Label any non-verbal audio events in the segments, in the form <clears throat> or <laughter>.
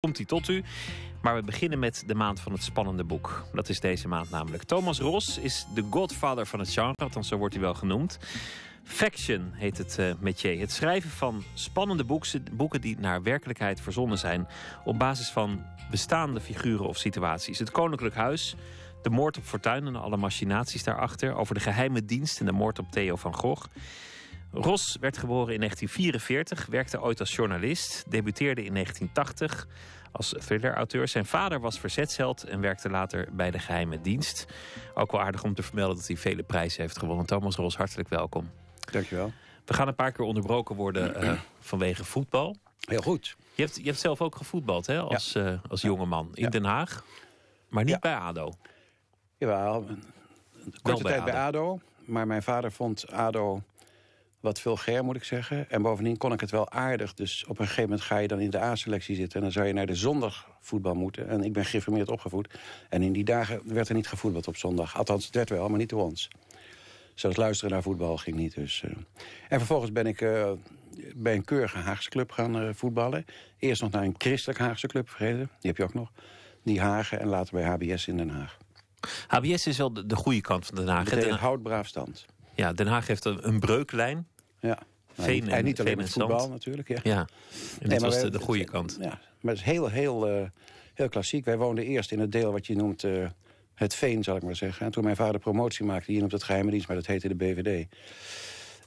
komt hij tot u. Maar we beginnen met de maand van het spannende boek. Dat is deze maand namelijk. Thomas Ros is de godfather van het genre, althans zo wordt hij wel genoemd. Faction heet het met eh, metier. Het schrijven van spannende boeken, boeken die naar werkelijkheid verzonnen zijn... op basis van bestaande figuren of situaties. Het Koninklijk Huis, de moord op Fortuin en alle machinaties daarachter... over de geheime dienst en de moord op Theo van Gogh... Ros werd geboren in 1944, werkte ooit als journalist, debuteerde in 1980 als thrillerauteur. Zijn vader was verzetsheld en werkte later bij de geheime dienst. Ook wel aardig om te vermelden dat hij vele prijzen heeft gewonnen. Thomas Ros, hartelijk welkom. Dankjewel. We gaan een paar keer onderbroken worden eh, vanwege voetbal. Heel goed. Je hebt, je hebt zelf ook gevoetbald hè, als, ja. uh, eh, jongeman in Den Haag, maar niet bij ADO. Jawel, ik korte bij bij ADO, maar mijn vader vond ADO wat vulgair, moet ik zeggen. En bovendien kon ik het wel aardig. Dus op een gegeven moment ga je dan in de A-selectie zitten... en dan zou je naar de zondagvoetbal moeten. En ik ben geïnformeerd opgevoed. En in die dagen werd er niet gevoetbald op zondag. Althans, het werd wel, maar niet door ons. Zelfs luisteren naar voetbal ging niet. Dus, eh. En vervolgens ben ik eh, bij een keurige Haagse club gaan eh, voetballen. Eerst nog naar een christelijk Haagse club, vergeten. Die heb je ook nog. Die Hagen en later bij HBS in Den Haag. HBS is wel de, goede kant van Den Haag. De braaf stand. Ja, Den Haag heeft een breuklijn. Ja. Veen nou, en, en niet alleen met voetbal zand. natuurlijk. Ja, ja. en dat was de, goede kant. Ja, maar het is heel, heel, eh, heel klassiek. Wij woonden eerst in het deel wat je noemt eh, het veen, zal ik maar zeggen. En toen mijn vader promotie maakte hier op het geheime dienst... maar dat heette de BVD.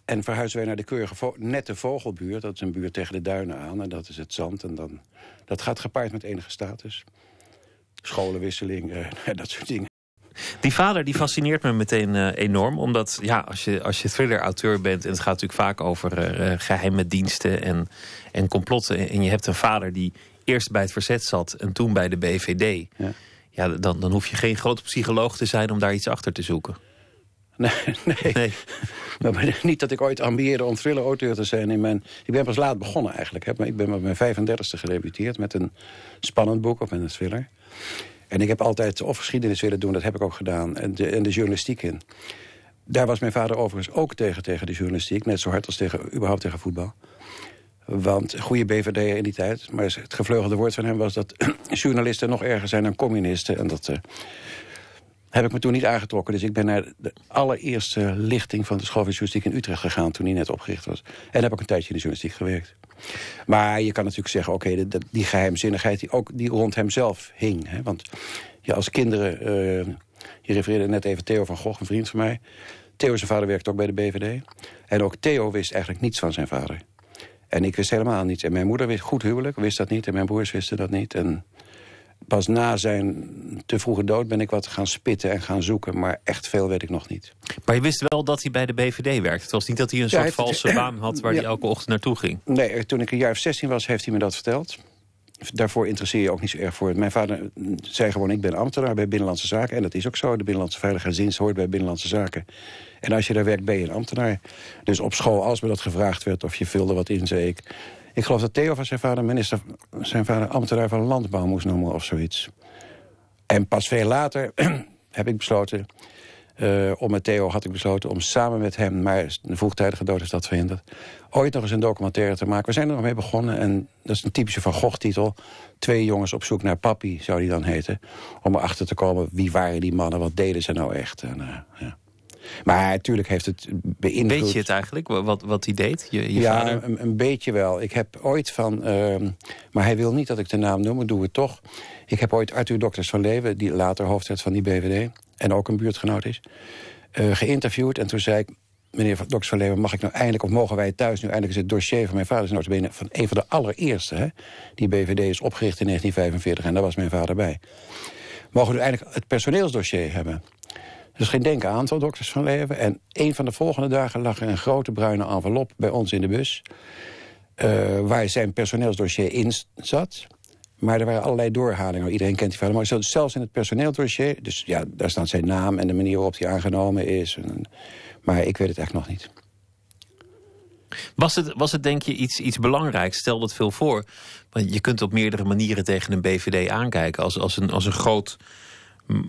En verhuisden wij naar de keurige nette vogelbuurt. Dat is een buurt tegen de duinen aan en dat is het zand. En dan, dat gaat gepaard met enige status. Scholenwisseling, uh, <laughs> dat soort dingen. Die vader die fascineert me meteen eh, enorm. Omdat ja, als je, als je thriller-auteur bent... en het gaat natuurlijk vaak over eh, eh, geheime diensten en, en complotten... en je hebt een vader die eerst bij het verzet zat en toen bij de BVD... Ja. ja dan, dan hoef je geen grote psycholoog te zijn om daar iets achter te zoeken. <laughs> Nee, nee. nee. <laughs> Maar <laughs> niet dat ik ooit ambieerde om thriller-auteur te zijn. In mijn, ik ben pas laat begonnen eigenlijk. Hè. Maar ik ben met mijn 35e gedebuteerd met een spannend boek of met een thriller. En ik heb altijd of geschiedenis willen doen, dat heb ik ook gedaan, en de, en de journalistiek in. Daar was mijn vader overigens ook tegen, tegen de journalistiek. Net zo hard als tegen, überhaupt tegen voetbal. Want goede BVD'er in die tijd. Maar het gevleugelde woord van hem was dat <clears throat> journalisten nog erger zijn dan communisten. En dat eh, heb ik me toen niet aangetrokken. Dus ik ben naar de allereerste lichting van de school van journalistiek in Utrecht gegaan... toen die net opgericht was. En heb ook een tijdje in de journalistiek gewerkt. Maar je kan natuurlijk zeggen, oké, die geheimzinnigheid die ook die rond hemzelf hing. Hè? Want ja, als kinderen, eh, je refereerde net even Theo van Gogh, een vriend van mij. Theo zijn vader werkte ook bij de BVD. En ook Theo wist eigenlijk niets van zijn vader. En ik wist helemaal niets. En mijn moeder wist goed huwelijk, wist dat niet. En mijn broers wisten dat niet. En pas na zijn te vroege dood ben ik wat gaan spitten en gaan zoeken. Maar echt veel weet ik nog niet. Maar je wist wel dat hij bij de BVD werkte. Het was niet dat hij een soort valse <clears throat> baan had waar ja, hij elke ochtend naartoe ging. Nee, toen ik een jaar of 16 was heeft hij me dat verteld. Daarvoor interesseer je ook niet zo erg voor. Mijn vader zei gewoon, ik ben ambtenaar bij Binnenlandse Zaken. En dat is ook zo. De Binnenlandse Veiligheidsdienst hoort bij Binnenlandse Zaken. En als je daar werkt, ben je een ambtenaar. Dus op school, als me dat gevraagd werd of je vulde wat in, zei ik... Ik geloof dat Theo van zijn vader minister, zijn vader ambtenaar van landbouw moest noemen of zoiets. En pas veel later <clears throat> heb ik besloten, uh, om met Theo had ik besloten om samen met hem, maar de vroegtijdige dood is dat verhinderd, ooit nog eens een documentaire te maken. We zijn er nog mee begonnen en dat is een typische Van Gogh Twee jongens op zoek naar papi, zou die dan heten. Om erachter te komen, wie waren die mannen, wat deden ze nou echt. En, eh, ja. Maar natuurlijk heeft het beïnvloed... Weet je het eigenlijk, wat, wat hij deed, je, je ja, Een, een, beetje wel. Ik heb ooit van... Ehm, maar hij wil niet dat ik de naam noem, maar doe het toch. Ik heb ooit Arthur Dokters van Leven, die later hoofd van die BVD en ook een buurtgenoot is... Eh, geïnterviewd en toen zei ik... meneer Dokters van Leven, mag ik nou eindelijk... of mogen wij thuis nu eindelijk eens het dossier van mijn vader... is notabene van een van de allereerste, hè? Die BVD is opgericht in 1945 en daar was mijn vader bij. Mogen we nu eindelijk het personeelsdossier hebben... Dus geen denken aantal dokters van leven. En een van de volgende dagen lag er een grote bruine envelop bij ons in de bus. Eh, waar zijn personeelsdossier in zat. Maar er waren allerlei doorhalingen. Iedereen kent die verhaal. Maar zo, zelfs in het personeeldossier... dus ja, daar staat zijn naam en de manier waarop hij aangenomen is. maar ik weet het echt nog niet. Was het, was het denk je iets, iets belangrijks? Stel dat veel voor. Want je kunt op meerdere manieren tegen een BVD aankijken. Als, als, een, als een groot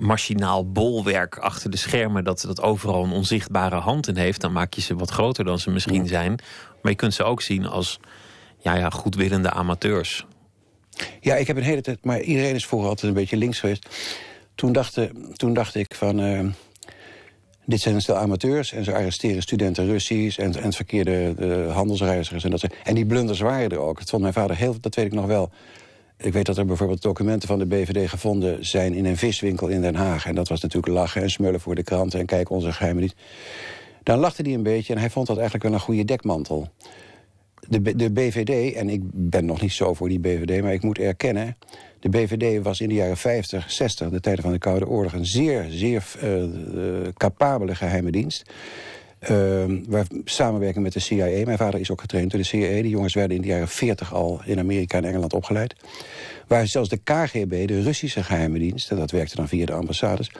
machinaal bolwerk achter de schermen... Dat, dat overal een onzichtbare hand in heeft... dan maak je ze wat groter dan ze misschien zijn. Maar je kunt ze ook zien als ja, ja, goedwillende amateurs. Ja, ik heb een hele tijd... maar iedereen is vroeger altijd een beetje links geweest. Toen dacht, eh, toen dacht ik van... Eh, dit zijn een stel amateurs en ze arresteren studenten Russisch... en, en verkeerde eh, handelsreizigers en dat soort. En die blunders waren er ook. Dat vond mijn vader heel... dat weet ik nog wel ik weet dat er bijvoorbeeld documenten van de BVD gevonden zijn... in een viswinkel in Den Haag. En dat was natuurlijk lachen en smullen voor de kranten... en kijk, onze geheimen niet. Dan lachte hij een beetje en hij vond dat eigenlijk wel een goede dekmantel. De, de BVD, en ik ben nog niet zo voor die BVD... maar ik moet erkennen, de BVD was in de jaren 50, 60... de tijden van de Koude Oorlog, een zeer, zeer eh, eh, capabele geheime dienst... Ehm, wij samenwerken met de CIA. Mijn vader is ook getraind door de CIA. Die jongens werden in de jaren 40 al in Amerika en Engeland opgeleid. Waar zelfs de KGB, de Russische geheime dienst... en dat werkte dan via de ambassades...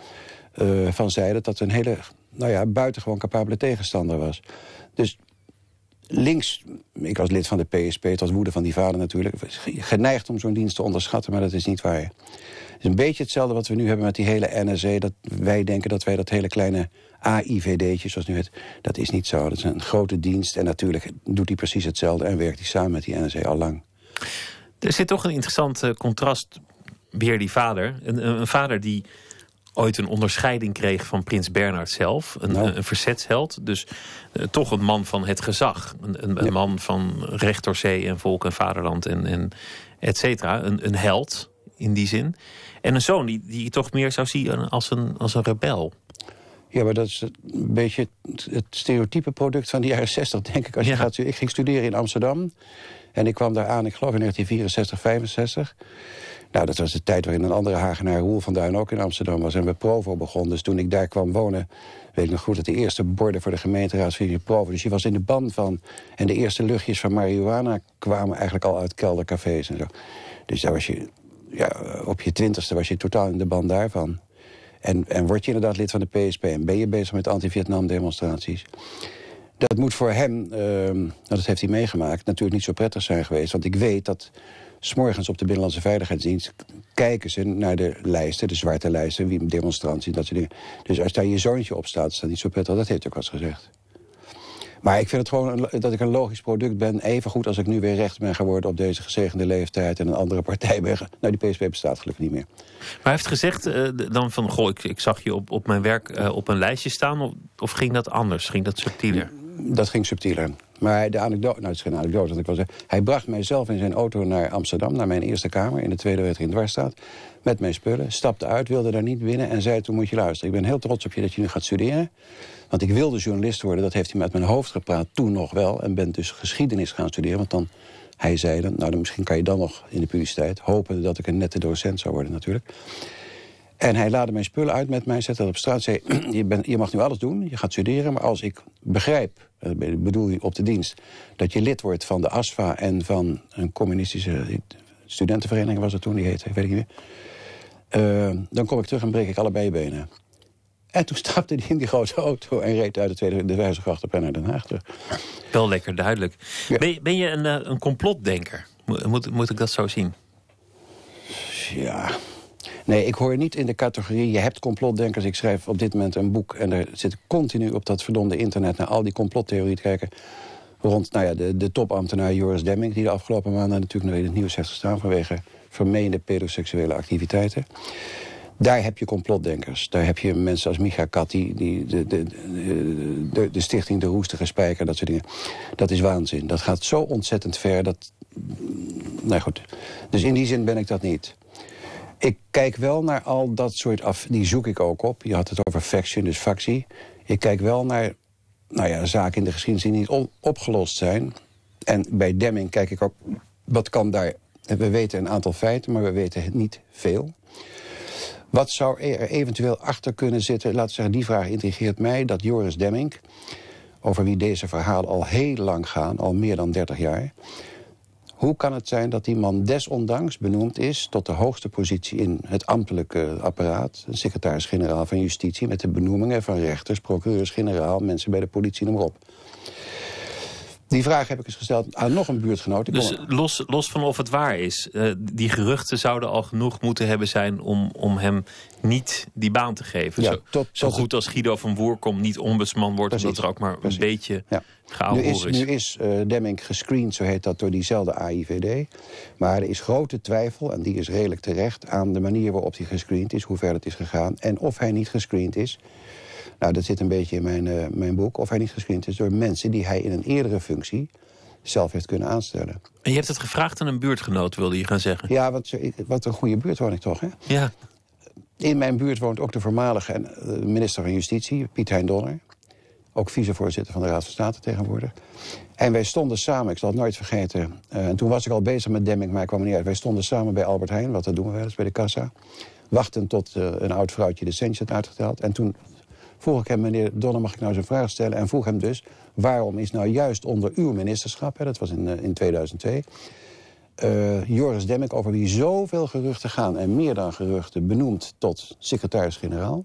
Eh, van zeiden dat een hele nou ja, buitengewoon capabele tegenstander was. Dus links, ik was lid van de PSP, het was woede van die vader natuurlijk... geneigd om zo'n dienst te onderschatten, maar dat is niet waar is een beetje hetzelfde wat we nu hebben met die hele NRC Dat wij denken dat wij dat hele kleine AIVD'tje, zoals nu het, dat is niet zo. Dat is een grote dienst en natuurlijk doet die precies hetzelfde... en werkt die samen met die NRC al lang. Er zit toch een interessant eh, contrast, weer die vader. Een, een, vader die ooit een onderscheiding kreeg van prins Bernhard zelf. Een, nou. verzetsheld. Dus eh, toch een man van het gezag. Een, een man van rechterzee en volk en vaderland en, en et cetera. Een, een held in die zin. En een zoon die, die je toch meer zou zien als een, als een rebel. Ja, maar dat is een beetje het, stereotype product van de jaren 60, denk ik. Als je ja. gaat, ik ging studeren in Amsterdam. En ik kwam daar aan, ik geloof in 1964, 65. Nou, dat was de tijd waarin een andere Hagenaar, Roel van Duin, ook in Amsterdam was. En we Provo begon. Dus toen ik daar kwam wonen, weet ik nog goed... dat de eerste borden voor de gemeenteraad gemeenteraadsverkiezingen Provo. Dus je was in de band van... en de eerste luchtjes van marihuana kwamen eigenlijk al uit keldercafés en zo. Dus daar was je ja, op je twintigste was je totaal in de band daarvan. En, en word je inderdaad lid van de PSP en ben je bezig met anti-Vietnam-demonstraties... dat moet voor hem, ehm, nou, dat heeft hij meegemaakt, natuurlijk niet zo prettig zijn geweest. Want ik weet dat smorgens op de Binnenlandse Veiligheidsdienst... kijken ze naar de lijsten, de zwarte lijsten, wie demonstranten, dat soort dingen. Dus als daar je zoontje op staat, is dat niet zo prettig. Dat heeft ook al gezegd. Maar ik vind het gewoon dat ik een logisch product ben. Even goed als ik nu weer recht ben geworden op deze gezegende leeftijd... en een andere partij ben. Nou, die Psp bestaat gelukkig niet meer. Maar hij heeft gezegd eh, dan van... goh, ik, ik, zag je op, op mijn werk eh, op een lijstje staan. Of, of, ging dat anders? Ging dat subtieler? Dat ging subtieler. Maar de anekdote, nou het is geen anekdote, ik hij bracht mij zelf in zijn auto naar Amsterdam, naar mijn eerste kamer in de Tweede in Dwarsstraat met mijn spullen. Stapte uit, wilde daar niet binnen en zei toen moet je luisteren. Ik ben heel trots op je dat je nu gaat studeren. Want ik wilde journalist worden, dat heeft hij met mijn hoofd gepraat. Toen nog wel en ben dus geschiedenis gaan studeren. Want dan, hij zei dan, nou misschien kan je dan nog in de publiciteit. Hopen dat ik een nette docent zou worden natuurlijk. En hij laadde mijn spullen uit met mij, zette dat op straat. Zei, <clears throat> je, ben, je mag nu alles doen, je gaat studeren. Maar als ik begrijp, eh, bedoel je op de dienst... dat je lid wordt van de ASFA en van een communistische eh, studentenvereniging was het toen, die heette, weet ik niet meer eh, dan kom ik terug en breek ik allebei benen. En toen stapte hij in die grote auto en reed uit de Tweede de Wijzergracht op naar Den Haag terug. Wel lekker duidelijk. Ben, ben, je een, eh, een complotdenker? Moet, moet ik dat zo zien? Ja, Nee, ik hoor niet in de categorie, je hebt complotdenkers. Ik schrijf op dit moment een boek en er zit continu op dat verdomde internet... naar al die complottheorieën te kijken. Rond nou ja, de, de topambtenaar Joris Demming, die de afgelopen maanden natuurlijk nog in het nieuws heeft gestaan... vanwege vermeende pedoseksuele activiteiten. Daar heb je complotdenkers. Daar heb je mensen als Micha Katti, die, de, de, de, de, stichting De Roestige Spijker, dat soort dingen. Dat is waanzin. Dat gaat zo ontzettend ver. Dat, nou goed. Dus in die zin ben ik dat niet. Ik kijk wel naar al dat soort af... Die zoek ik ook op. Je had het over faction, dus factie. Ik kijk wel naar nou ja, zaken in de geschiedenis die niet opgelost zijn. En bij Demming kijk ik ook... Wat kan daar we weten een aantal feiten, maar we weten niet veel. Wat zou er eventueel achter kunnen zitten? Laten we zeggen, die vraag intrigeert mij. Dat Joris Demming, over wie deze verhalen al heel lang gaan, al meer dan 30 jaar. Hoe kan het zijn dat die man desondanks benoemd is tot de hoogste positie in het ambtelijke apparaat, secretaris-generaal van Justitie, met de benoemingen van rechters, procureurs-generaal, mensen bij de politie, noem maar op. Die vraag heb ik eens gesteld aan nog een buurtgenoot. dus los, los van of het waar is, eh, die geruchten zouden al genoeg moeten hebben zijn... om, om hem niet die baan te geven. zo, tot, zo goed als Guido van Woerkom niet ombudsman wordt... Precies, omdat er ook maar een beetje gehaald is, Nu is uh, Demming gescreend, zo heet dat, door diezelfde AIVD. Maar er is grote twijfel, en die is redelijk terecht... aan de manier waarop hij gescreend is, hoe ver het is gegaan... en of hij niet gescreend is nou, dat zit een beetje in mijn, eh, mijn boek. Of hij niet geschreven, is door mensen die hij in een eerdere functie zelf heeft kunnen aanstellen. En je hebt het gevraagd aan een buurtgenoot, wilde je gaan zeggen? Ja, wat, wat een goede buurt woon ik toch, hè? Ja. In mijn buurt woont ook de voormalige eh, minister van Justitie, Piet Hein Donner. Ook vicevoorzitter van de Raad van State tegenwoordig. En wij stonden samen, ik zal het nooit vergeten. Eh, en toen was ik al bezig met demming, maar ik kwam er niet uit. Wij stonden samen bij Albert Heijn, wat dat doen we wel eens bij de kassa. wachtend tot een oud vrouwtje de centje had uitgeteld. En toen vroeg ik hem, meneer Donner, mag ik nou zijn vraag stellen? En vroeg hem dus, waarom is nou juist onder uw ministerschap, hè, dat was in, eh, in 2002... Eh, Joris Demmik, over wie zoveel geruchten gaan... en meer dan geruchten, benoemd tot secretaris-generaal.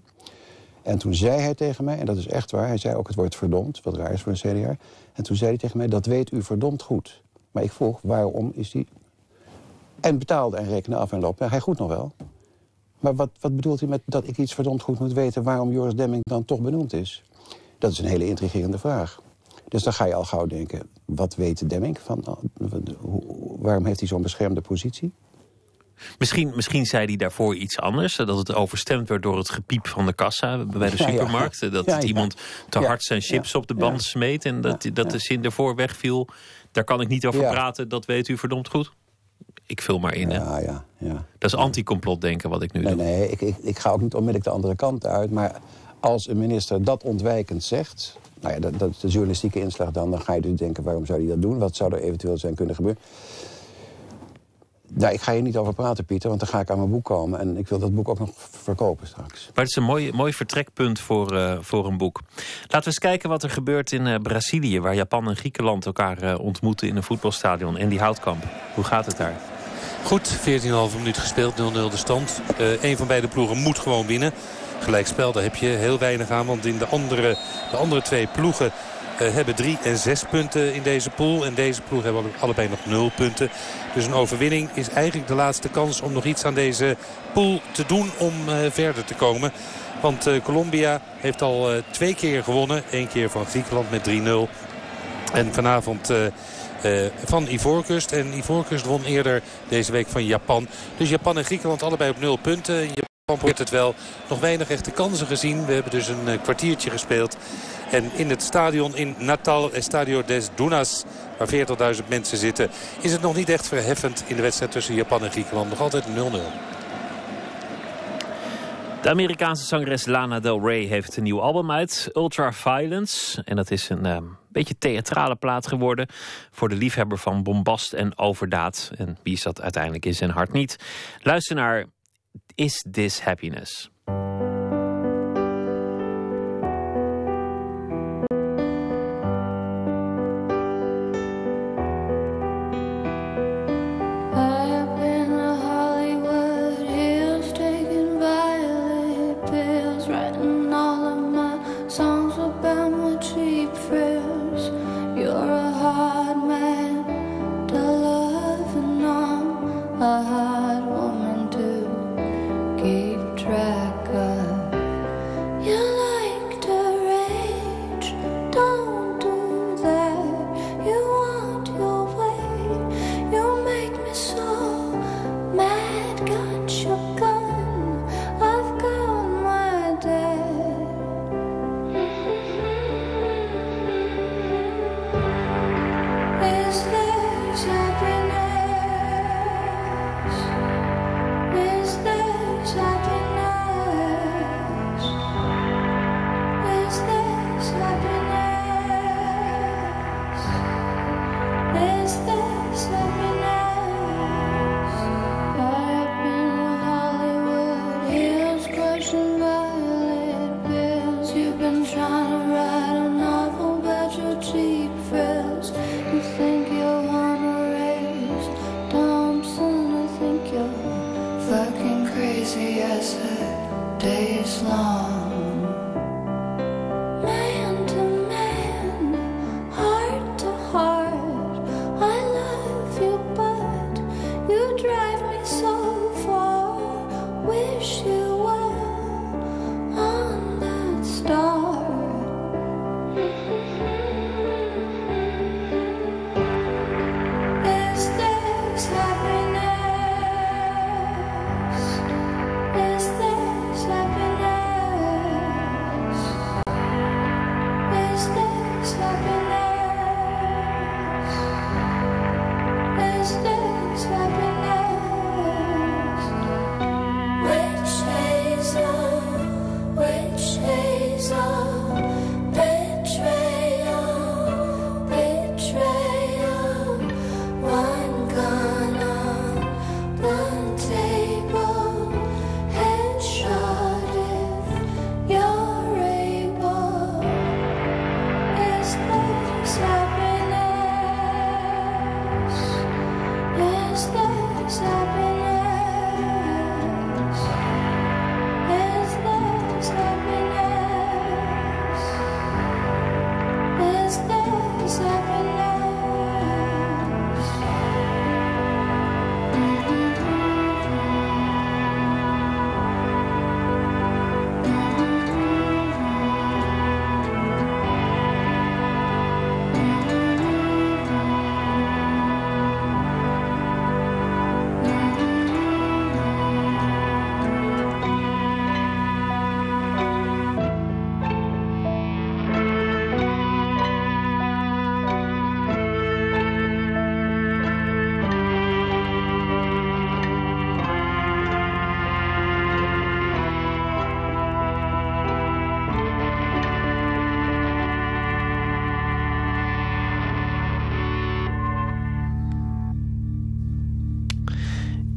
En toen zei hij tegen mij, en dat is echt waar... hij zei ook het woord verdomd, wat raar is voor een CDA. En toen zei hij tegen mij, dat weet u verdomd goed. Maar ik vroeg, waarom is die... en betaalde en rekende af en loopt. En hij goed nog wel. Maar wat, wat bedoelt u met dat ik iets verdomd goed moet weten... waarom Joris Demming dan toch benoemd is? Dat is een hele intrigerende vraag. Dus dan ga je al gauw denken, wat weet Demming? Van, waarom heeft hij zo'n beschermde positie? Misschien, misschien zei hij daarvoor iets anders. Eh, dat het overstemd werd door het gepiep van de kassa bij de supermarkt. Eh, dat iemand te hard zijn chips op de band smeet... en dat, dat de zin daarvoor wegviel. Daar kan ik niet over praten, dat weet u verdomd goed ik vul maar in. Hè? Ja, ja, Dat is anti-complotdenken wat ik nu nee, doe. Nee, ik, ik, ik, ga ook niet onmiddellijk de andere kant uit. Maar als een minister dat ontwijkend zegt... Nou ja, dat, is de journalistieke inslag dan. Dan ga je dus denken, waarom zou hij dat doen? Wat zou er eventueel zijn kunnen gebeuren? Nou, ik ga hier niet over praten, Pieter, want dan ga ik aan mijn boek komen. En ik wil dat boek ook nog verkopen straks. Maar het is een mooi, mooi vertrekpunt voor, eh, voor een boek. Laten we eens kijken wat er gebeurt in eh, Brazilië... waar Japan en Griekenland elkaar eh, ontmoeten in een voetbalstadion. En die houtkamp, hoe gaat het daar? Goed, 14,5 minuut gespeeld, 0-0 de stand. Eh, een van beide ploegen moet gewoon winnen. Gelijkspel, daar heb je heel weinig aan. Want in de andere, de andere twee ploegen eh, hebben drie en zes punten in deze pool. En deze ploeg hebben allebei nog nul punten. Dus een overwinning is eigenlijk de laatste kans om nog iets aan deze pool te doen om eh, verder te komen. Want uh, Colombia heeft al twee keer gewonnen. Eén keer van Griekenland met 3-0. En vanavond eh, van Ivoorkust. En Ivoorkust won eerder deze week van Japan. Dus Japan en Griekenland allebei op nul punten. Japan probeert het wel. Nog weinig echte kansen gezien. We hebben dus een eh, kwartiertje gespeeld. En in het stadion in Natal, Estadio des Dunas, waar 40.000 mensen zitten... is het nog niet echt verheffend in de wedstrijd tussen Japan en Griekenland. Nog altijd 0-0. De Amerikaanse zangeres Lana Del Rey heeft een nieuw album uit, Ultra Violence. En dat is een ehm, beetje theatrale plaat geworden voor de liefhebber van bombast en overdaad. En wie is dat uiteindelijk in zijn hart niet? Luister naar Is This Happiness?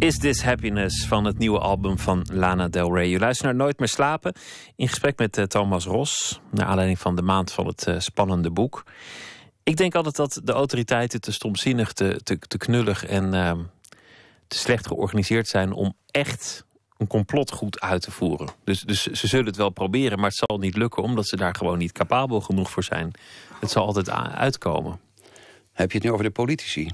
Is This Happiness van het nieuwe album van Lana Del Rey. Je luistert naar Nooit meer slapen. In gesprek met eh, Thomas Ros. Naar aanleiding van de maand van het eh, spannende boek. Ik denk altijd dat de autoriteiten te stomzinnig, te, te, knullig en ehm, te slecht georganiseerd zijn om echt een complot goed uit te voeren. Dus, dus ze zullen het wel proberen, maar het zal niet lukken omdat ze daar gewoon niet capabel genoeg voor zijn. Het zal altijd uitkomen. Heb je het nu over de politici?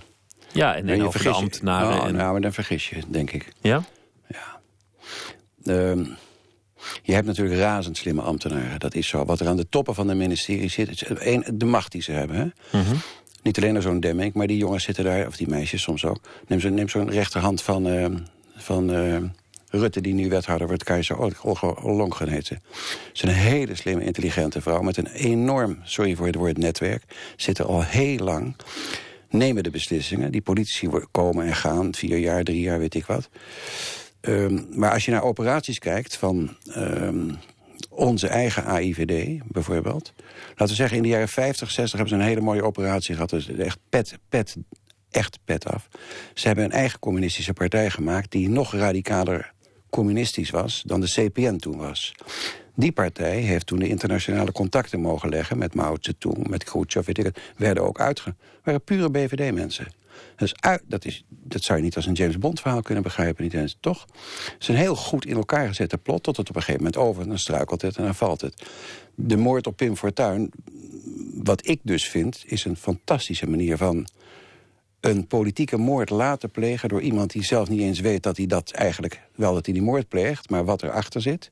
Ja, en, en, en over de ambtenaren. Je, oh, Nou, maar dan vergis je, denk ik. Ja? Ja. Um, je hebt natuurlijk razend slimme ambtenaren, dat is zo. Wat er aan de toppen van de ministerie zit, de macht die ze hebben. Hè? Mhm. Niet alleen zo'n Demming, maar die jongens zitten daar, of die meisjes soms ook. Neem zo'n neem rechterhand van, ehm, van ehm, Rutte, die nu wethouder wordt, Keizer oh heten. Ze is een hele slimme, intelligente vrouw met een enorm, sorry voor het woord netwerk. Zit er al heel lang nemen de beslissingen. Die politici komen en gaan, vier jaar, drie jaar, weet ik wat. Ehm, maar als je naar operaties kijkt van ehm, onze eigen AIVD bijvoorbeeld... laten we zeggen, in de jaren 50, 60 hebben ze een hele mooie operatie gehad. Dus echt pet, pet, echt pet af. Ze hebben een eigen communistische partij gemaakt... die nog radicaler communistisch was dan de CPN toen was. Die partij heeft toen de internationale contacten mogen leggen... met Mao Zedong, met Khrushchev, weet ik het, werden ook uitge... waren pure BVD-mensen. Dus dat, is, dat zou je niet als een James Bond verhaal kunnen begrijpen, niet eens, toch? Het is een heel goed in elkaar gezette plot, tot het op een gegeven moment over... en dan struikelt het en dan valt het. De moord op Pim Fortuyn, wat ik dus vind, is een fantastische manier van een politieke moord laten plegen door iemand die zelf niet eens weet dat hij dat eigenlijk wel dat hij die moord pleegt, maar wat erachter zit.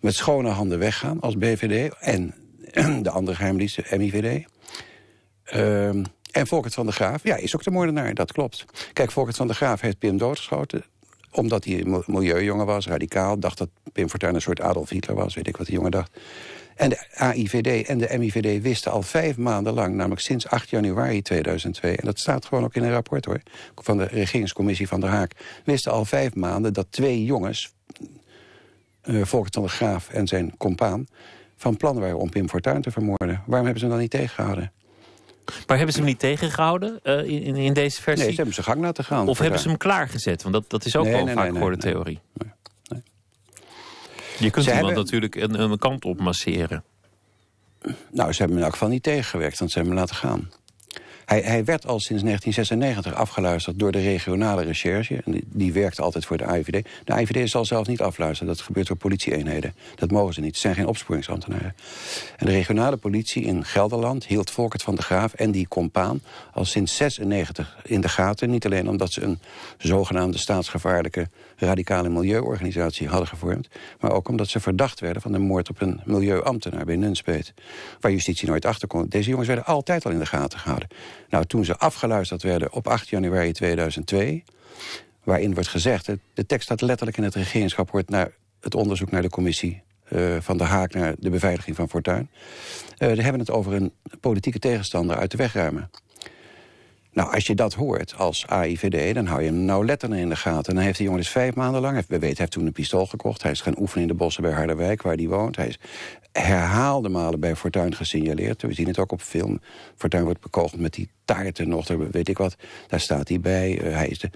Met schone handen weggaan als BVD en <clears throat> de andere geheimdiensten, MIVD. Ehm, en Volkert van der Graaf, ja, is ook de moordenaar, dat klopt. Kijk, Volkert van der Graaf heeft Pim doodgeschoten omdat hij een milieujongen was, radicaal. Dacht dat Pim Fortuyn een soort Adolf Hitler was, weet ik wat die jongen dacht. En de AIVD en de MIVD wisten al vijf maanden lang, namelijk sinds 8 januari 2002... en dat staat gewoon ook in een rapport hoor, van de regeringscommissie van de Haak... wisten al vijf maanden dat twee jongens, uh, eh, Volkert van der Graaf en zijn compaan... van plan waren om Pim Fortuyn te vermoorden. Waarom hebben ze hem dan niet tegengehouden? Maar hebben ze hem niet tegengehouden eh, in, in, deze versie? Nee, ze hebben ze gang laten gaan. Of hebben ze hem klaargezet? Want dat, dat is ook nee, wel vaak voor de theorie. Je kunt ze iemand natuurlijk een, een kant op masseren. Nou, ze hebben me in elk geval niet tegengewerkt, want ze hebben me laten gaan. Hij, hij, werd al sinds 1996 afgeluisterd door de regionale recherche. Die, die werkte altijd voor de AIVD. De AIVD zal zelf niet afluisteren. Dat gebeurt door politieeenheden. Dat mogen ze niet. Ze zijn geen opsporingsambtenaren. En de regionale politie in Gelderland hield Volkert van de Graaf en die compaan... al sinds 1996 in de gaten. Niet alleen omdat ze een zogenaamde staatsgevaarlijke radicale milieuorganisatie hadden gevormd... maar ook omdat ze verdacht werden van de moord op een milieuambtenaar bij Nunspeet. Waar justitie nooit achter kon. Deze jongens werden altijd al in de gaten gehouden. Nou, toen ze afgeluisterd werden op 8 januari 2002 waarin wordt gezegd... de tekst staat letterlijk in het regeringsrapport... naar het onderzoek naar de commissie eh, van de Haak... naar de beveiliging van Fortuin. Eh, we hebben het over een politieke tegenstander uit de weg ruimen. Nou, als je dat hoort als AIVD, dan hou je hem nou letterlijk in de gaten. En dan heeft die jongen dus vijf maanden lang... we weten, hij heeft toen een pistool gekocht. Hij is gaan oefenen in de bossen bij Harderwijk, waar hij woont. Hij is herhaalde malen bij Fortuin gesignaleerd. We zien het ook op film. Fortuin wordt bekogeld met die taarten nog, weet ik wat. Daar staat hij bij. Eh, hij is de...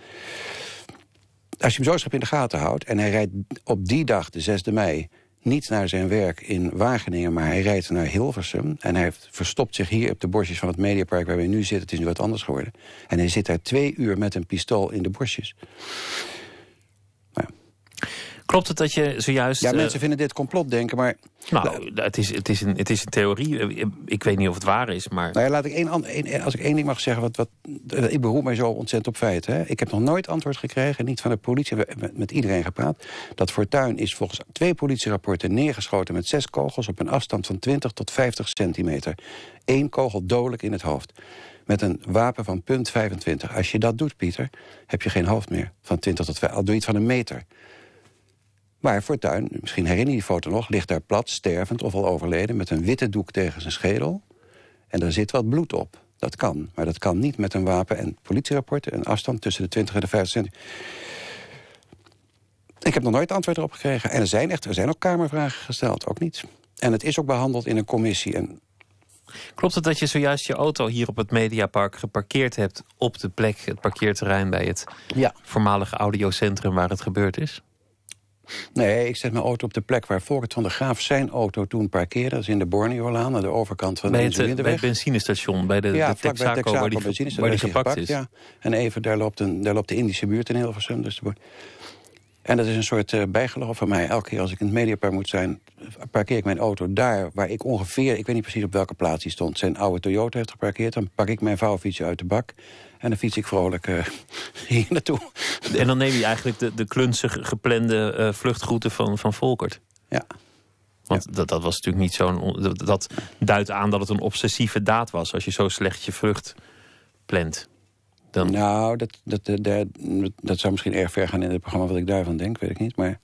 Als je hem zo in de gaten houdt... en hij rijdt op die dag, de 6e mei niet naar zijn werk in Wageningen, maar hij rijdt naar Hilversum. En hij heeft, verstopt zich hier op de borstjes van het Mediapark waar we nu zitten. Het is nu wat anders geworden. En hij zit daar twee uur met een pistool in de borstjes. Klopt het dat je zojuist... Ja, eh, mensen vinden dit complotdenken, maar... Nou, het is, het, is een, het is een theorie. Eh, ik weet niet of het waar is, maar... Nou ja, laat ik één, als ik één ding mag zeggen... Wat, wat, eh, ik beroep mij zo ontzettend op feiten. Ik heb nog nooit antwoord gekregen, niet van de politie. We hebben met iedereen gepraat. Dat Fortuin is volgens twee politierapporten neergeschoten... met zes kogels op een afstand van 20 tot 50 centimeter. Eén kogel dodelijk in het hoofd met een wapen van punt .25. Als je dat doet, Pieter, heb je geen hoofd meer van 20 tot 5. Al doe je iets van een meter. Maar Fortuin, misschien herinner je die foto nog... ligt daar plat, stervend of al overleden... met een witte doek tegen zijn schedel. En daar zit wat bloed op. Dat kan. Maar dat kan niet met een wapen- en politierapport... een afstand tussen de 20 en de 50 cent. Ik heb nog nooit antwoord erop gekregen. En er zijn, echt, er zijn ook kamervragen gesteld, ook niet. En het is ook behandeld in een commissie. En... Klopt het dat je zojuist je auto hier op het Mediapark geparkeerd hebt... op de plek, het parkeerterrein bij het voormalige audiocentrum waar het gebeurd is? Nee, ik zet mijn auto op de plek waar Volkert van der Graaf zijn auto toen parkeerde. Dat is in de Borneo-laan aan de overkant van bij het, de Bij het eh, benzinestation, bij de, ja, de Texaco, bij waar die, waar die gepakt, is. Ja. En even, daar loopt, een, daar loopt de Indische buurt in Hilversum. Dus de en dat is een soort uh, bijgeloof van mij. Elke keer als ik in het mediapark moet zijn, parkeer ik mijn auto daar... waar ik ongeveer, ik weet niet precies op welke plaats die stond... zijn oude Toyota heeft geparkeerd. Dan pak ik mijn vouwfietsje uit de bak... En dan fiets ik vrolijk uh, hier naartoe. En dan neem je eigenlijk de, de klunzig geplande uh, eh, vluchtroute van, van Volkert. Ja. Want dat, dat was natuurlijk niet zo'n. Dat, duidt aan dat het een obsessieve daad was. Als je zo slecht je vlucht plant. Dan... Nou, dat, dat, eh, dat, dat, zou misschien erg ver gaan in het programma wat ik daarvan denk, weet ik niet. Maar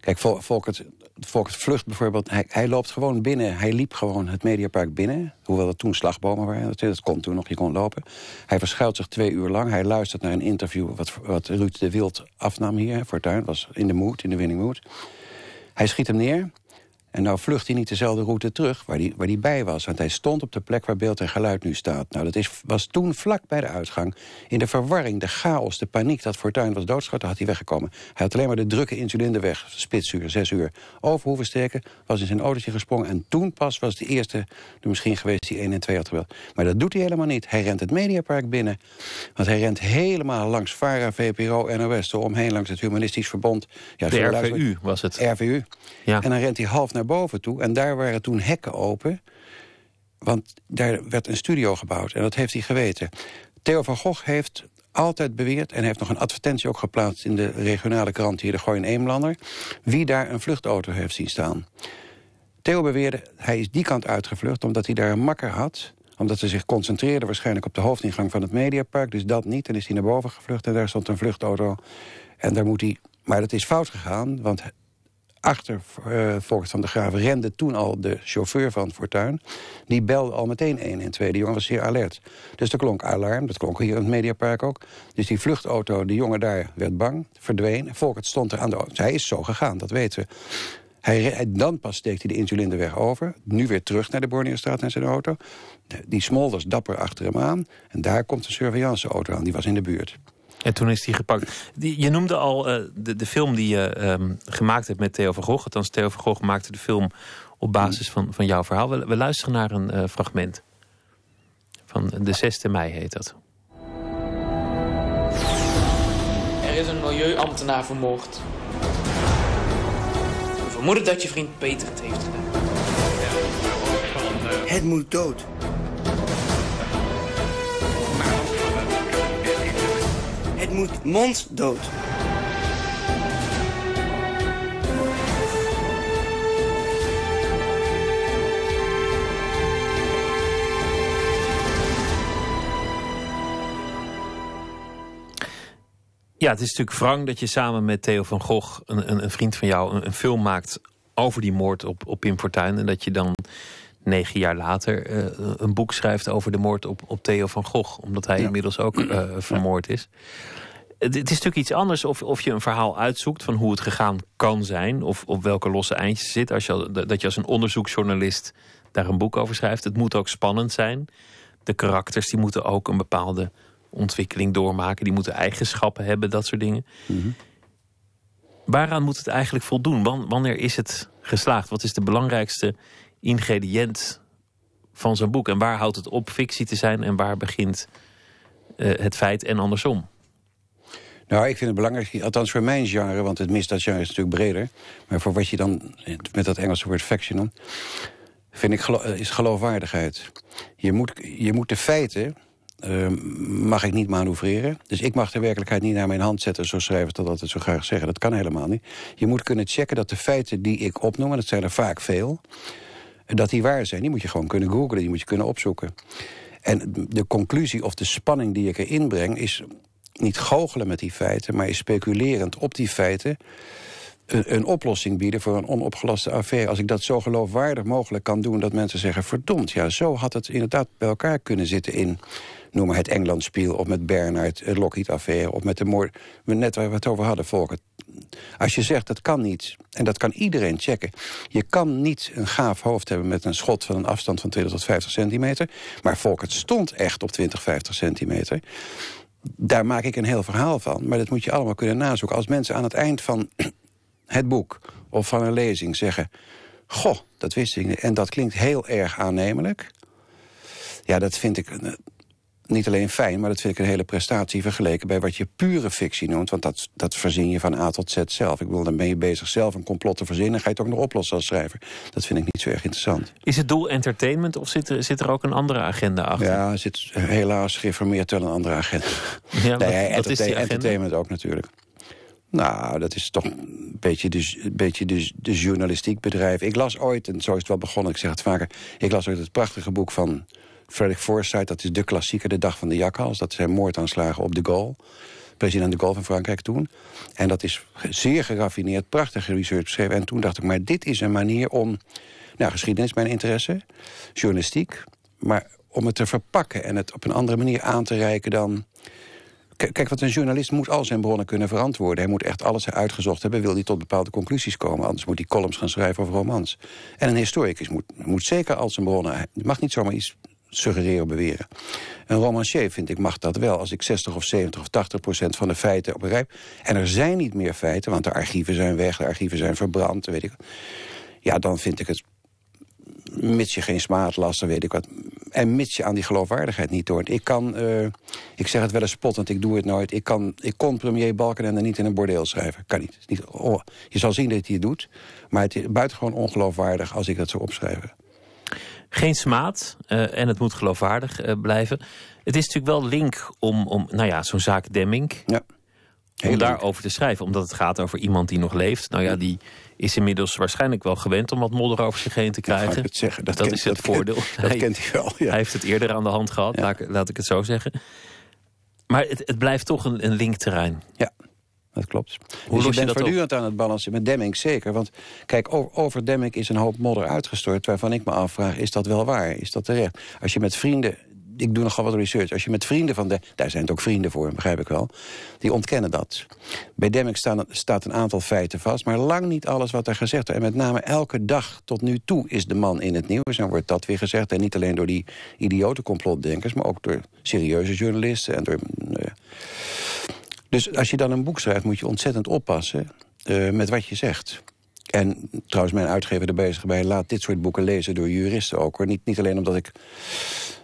kijk, Volkert Volkert Vlucht bijvoorbeeld, hij, hij, loopt gewoon binnen. Hij liep gewoon het Mediapark binnen. Hoewel dat toen slagbomen waren. Dat kon toen nog, je kon lopen. Hij verschuilt zich twee uur lang. Hij luistert naar een interview wat, wat Ruud de Wild afnam hier. voor Fortuin was in de moed, in de winning mood. Hij schiet hem neer. En nou vlucht hij niet dezelfde route terug waar hij, waar die bij was. Want hij stond op de plek waar beeld en geluid nu staat. Nou, dat is, was toen vlak bij de uitgang. In de verwarring, de chaos, de paniek dat Fortuin was doodschoten. had hij weggekomen. Hij had alleen maar de drukke insulinde weg. Spitsuur, zes uur. Over hoeven steken, was in zijn autootje gesprongen. En toen pas was de eerste er misschien geweest die 1 en 2 had gebeld. Maar dat doet hij helemaal niet. Hij rent het Mediapark binnen. Want hij rent helemaal langs VARA, VPRO, NOS... omheen langs het Humanistisch Verbond. Ja, de RVU was het. RVU. Ja. En dan rent hij half naar boven toe. En daar waren toen hekken open. Want daar werd een studio gebouwd. En dat heeft hij geweten. Theo van Gogh heeft altijd beweerd... en heeft nog een advertentie ook geplaatst in de regionale krant hier... de Gooi en Eemlander, wie daar een vluchtauto heeft zien staan. Theo beweerde, hij is die kant uitgevlucht omdat hij daar een makker had omdat ze zich concentreerden waarschijnlijk op de hoofdingang van het Mediapark. Dus dat niet. En is hij naar boven gevlucht en daar stond een vluchtauto. En daar moet hij... Maar dat is fout gegaan, want Achter eh, Volkert van de graaf rende toen al de chauffeur van Fortuin. Die belde al meteen 1 en 2. De jongen was zeer alert. Dus er klonk alarm, dat klonk hier in het Mediapark ook. Dus die vluchtauto, de jongen daar werd bang, verdween. Volkert stond er aan de auto. Hij is zo gegaan, dat weten we. Hij, dan pas steekt hij de weg over. Nu weer terug naar de Borneerstraat en zijn auto. Die smolders dapper achter hem aan. En daar komt een surveillanceauto aan, die was in de buurt. En toen is die gepakt. Je noemde al eh, de, de film die je ehm, gemaakt hebt met Theo van Gogh. Althans, Theo van Gogh maakte de film op basis van, van jouw verhaal. We, luisteren naar een eh, fragment. Van de 6e mei heet dat. Er is een milieuambtenaar vermoord. Vermoed vermoeden dat je vriend Peter het heeft gedaan. Het moet dood. moet dood. Ja, het is natuurlijk wrang dat je samen met Theo van Gogh, een, een, een vriend van jou, een, een, film maakt over die moord op, op Pim En dat je dan negen jaar later eh, een boek schrijft over de moord op, op Theo van Gogh. Omdat hij inmiddels ook uh, vermoord is het, is natuurlijk iets anders of, of je een verhaal uitzoekt van hoe het gegaan kan zijn. Of op welke losse eindjes zit. Als je, dat je als een onderzoeksjournalist daar een boek over schrijft. Het moet ook spannend zijn. De karakters die moeten ook een bepaalde ontwikkeling doormaken. Die moeten eigenschappen hebben, dat soort dingen. Mhm. Waaraan moet het eigenlijk voldoen? Wanneer is het geslaagd? Wat is de belangrijkste ingrediënt van zo'n boek? En waar houdt het op fictie te zijn en waar begint eh, het feit en andersom? Nou, ik vind het belangrijk, althans voor mijn genre... want het mis dat genre is natuurlijk breder... maar voor wat je dan met dat Engelse woord faction vind ik eh, is geloofwaardigheid. Je moet, je moet de feiten... Eh, mag ik niet manoeuvreren. Dus ik mag de werkelijkheid niet naar mijn hand zetten... zoals schrijvers dat altijd zo graag zeggen. Dat kan helemaal niet. Je moet kunnen checken dat de feiten die ik opnoem... en dat zijn er vaak veel... dat die waar zijn. Die moet je gewoon kunnen googlen, die moet je kunnen opzoeken. En de conclusie of de spanning die ik erin breng... is niet goochelen met die feiten, maar is speculerend op die feiten een, een, oplossing bieden voor een onopgeloste affaire. Als ik dat zo geloofwaardig mogelijk kan doen... dat mensen zeggen, verdomd, ja, zo had het inderdaad bij elkaar kunnen zitten in... noem maar het Engelandspiel of met Bernard het Lockheed-affaire... of met de moord, net waar we het over hadden, Volker. Als je zegt, dat kan niet, en dat kan iedereen checken... je kan niet een gaaf hoofd hebben met een schot van een afstand van 20 tot 50 centimeter... maar Volker stond echt op 20, 50 centimeter daar maak ik een heel verhaal van. Maar dat moet je allemaal kunnen nazoeken. Als mensen aan het eind van <clears throat> het boek of van een lezing zeggen... goh, dat wist ik niet. En dat klinkt heel erg aannemelijk. Ja, dat vind ik niet alleen fijn, maar dat vind ik een hele prestatie vergeleken bij wat je pure fictie noemt. Want dat, dat verzin je van A tot Z zelf. Ik bedoel, dan ben je bezig zelf een complot te verzinnen. Ga je het ook nog oplossen als schrijver? Dat vind ik niet zo erg interessant. Is het doel entertainment of zit er, zit er ook een andere agenda achter? Ja, er zit helaas geïnformeerd wel een andere agenda. <laughs> Ja, nee, is entertainment ook natuurlijk. Nou, dat is toch een beetje, de, een beetje de, de journalistiek bedrijf. Ik las ooit, en zo is het wel begonnen, ik zeg het vaker... ik las ooit het prachtige boek van Frederick Forsyth, dat is de klassieker, de dag van de jakhals. Dat zijn moordaanslagen op de Gaulle. President de Gaulle van Frankrijk toen. En dat is zeer geraffineerd, prachtig research beschreven. En toen dacht ik, maar dit is een manier om... Nou, geschiedenis mijn interesse, journalistiek... maar om het te verpakken en het op een andere manier aan te reiken dan... Kijk, wat een journalist moet al zijn bronnen kunnen verantwoorden. Hij moet echt alles uitgezocht hebben, wil hij tot bepaalde conclusies komen. Anders moet hij columns gaan schrijven over romans. En een historicus moet, moet zeker al zijn bronnen... Het mag niet zomaar iets suggereren, beweren. Een romancier, vind ik, mag dat wel. Als ik 60 of 70 of 80 procent van de feiten begrijp. En er zijn niet meer feiten, want de archieven zijn weg, de archieven zijn verbrand, weet ik Ja, dan vind ik het, mits je geen smaad last, weet ik wat. En mits je aan die geloofwaardigheid niet toont. Ik kan, eh, ik zeg het wel eens spottend, ik doe het nooit. Ik, kan, ik kon premier Balkenende niet in een bordeel schrijven. Kan niet. niet oh, je zal zien dat hij het doet. Maar het is buitengewoon ongeloofwaardig als ik dat zou opschrijven geen smaad eh, en het moet geloofwaardig eh, blijven. Het is natuurlijk wel link om, om nou ja, zo'n zaak Demming... Ja. Heel om daarover te schrijven, omdat het gaat over iemand die nog leeft. Nou ja, die is inmiddels waarschijnlijk wel gewend om wat modder over zich heen te krijgen. Dat, zeggen. dat, kent, is het dat voordeel. Kent, dat hij, kent hij wel, ja. Hij heeft het eerder aan de hand gehad, laat, laat, ik het zo zeggen. Maar het, het blijft toch een, een linkterrein. Ja, dat klopt. dus je, je voortdurend aan het balanceren. Met Demming zeker. Want kijk, over, over Demming is een hoop modder uitgestort... waarvan ik me afvraag, is dat wel waar? Is dat terecht? Als je met vrienden ik doe nogal wat research. Als je met vrienden van... De, daar zijn het ook vrienden voor, begrijp ik wel. Die ontkennen dat. Bij Demming staan, staat een aantal feiten vast... maar lang niet alles wat er gezegd wordt. En met name elke dag tot nu toe is de man in het nieuws. En wordt dat weer gezegd. En niet alleen door die idiote complotdenkers... maar ook door serieuze journalisten en door... Eh, dus als je dan een boek schrijft, moet je ontzettend oppassen eh, met wat je zegt. En trouwens, mijn uitgever er bezig bij... laat dit soort boeken lezen door juristen ook. Hoor. Niet, niet alleen omdat ik...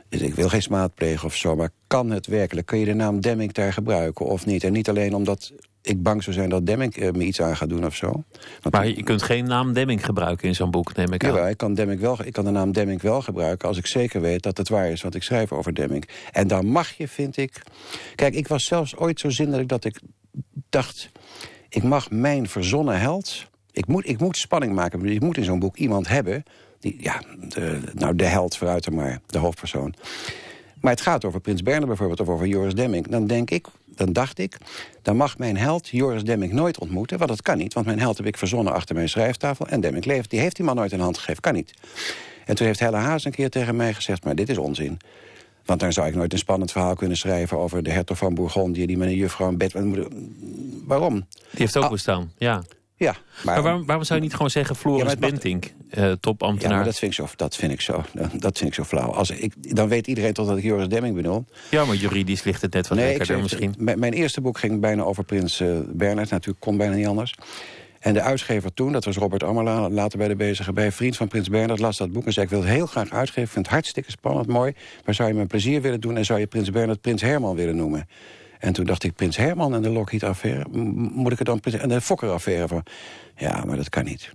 Ik wil geen smaad plegen of zo, maar kan het werkelijk? Kun je de naam Demming daar gebruiken of niet? En niet alleen omdat ik bang zou zijn dat Demming eh, me iets aan gaat doen of zo. maar je kunt geen naam Demming gebruiken in zo'n boek, neem ik aan. Ja, ik kan, Demming wel, ik kan de naam Demming wel gebruiken... als ik zeker weet dat het waar is wat ik schrijf over Demming. En dan mag je, vind ik... Kijk, ik was zelfs ooit zo zindelijk dat ik dacht... ik mag mijn verzonnen held... Ik moet, ik moet spanning maken. Ik moet in zo'n boek iemand hebben... Die, ja, de, nou, de held vooruit maar, de hoofdpersoon maar het gaat over Prins Berner bijvoorbeeld, of over Joris Demming. Dan denk ik, dan dacht ik, dan mag mijn held Joris Demming nooit ontmoeten. Want dat kan niet, want mijn held heb ik verzonnen achter mijn schrijftafel. En Demming leeft, die heeft die man nooit een hand gegeven, kan niet. En toen heeft Helle Haas een keer tegen mij gezegd, maar dit is onzin. Want dan zou ik nooit een spannend verhaal kunnen schrijven... over de hertog van Bourgondië die met een juffrouw in bed... Waarom? Die heeft ook ah. bestaan, ja. Ja. Maar, waarom, waarom, zou je niet gewoon zeggen Floris ja, eh, topambtenaar? Ja, maar dat vind ik zo, dat vind ik zo, dat vind ik zo flauw. Als ik, dan weet iedereen toch dat ik Joris Demming bedoel. Ja, maar juridisch ligt het net wat nee, lekkerder ik, misschien. Mijn eerste boek ging bijna over prins eh, Bernard. Natuurlijk kon bijna niet anders. En de uitgever toen, dat was Robert Ammerlaan, later bij de bezige bij... vriend van Prins Bernard las dat boek en zei... ik wil het heel graag uitgeven, vind het hartstikke spannend, mooi... maar zou je me een plezier willen doen en zou je Prins Bernard Prins Herman willen noemen? En toen dacht ik, Prins Herman en de Lockheed-affaire... moet ik het dan en de Fokker-affaire van... Ja, maar dat kan niet.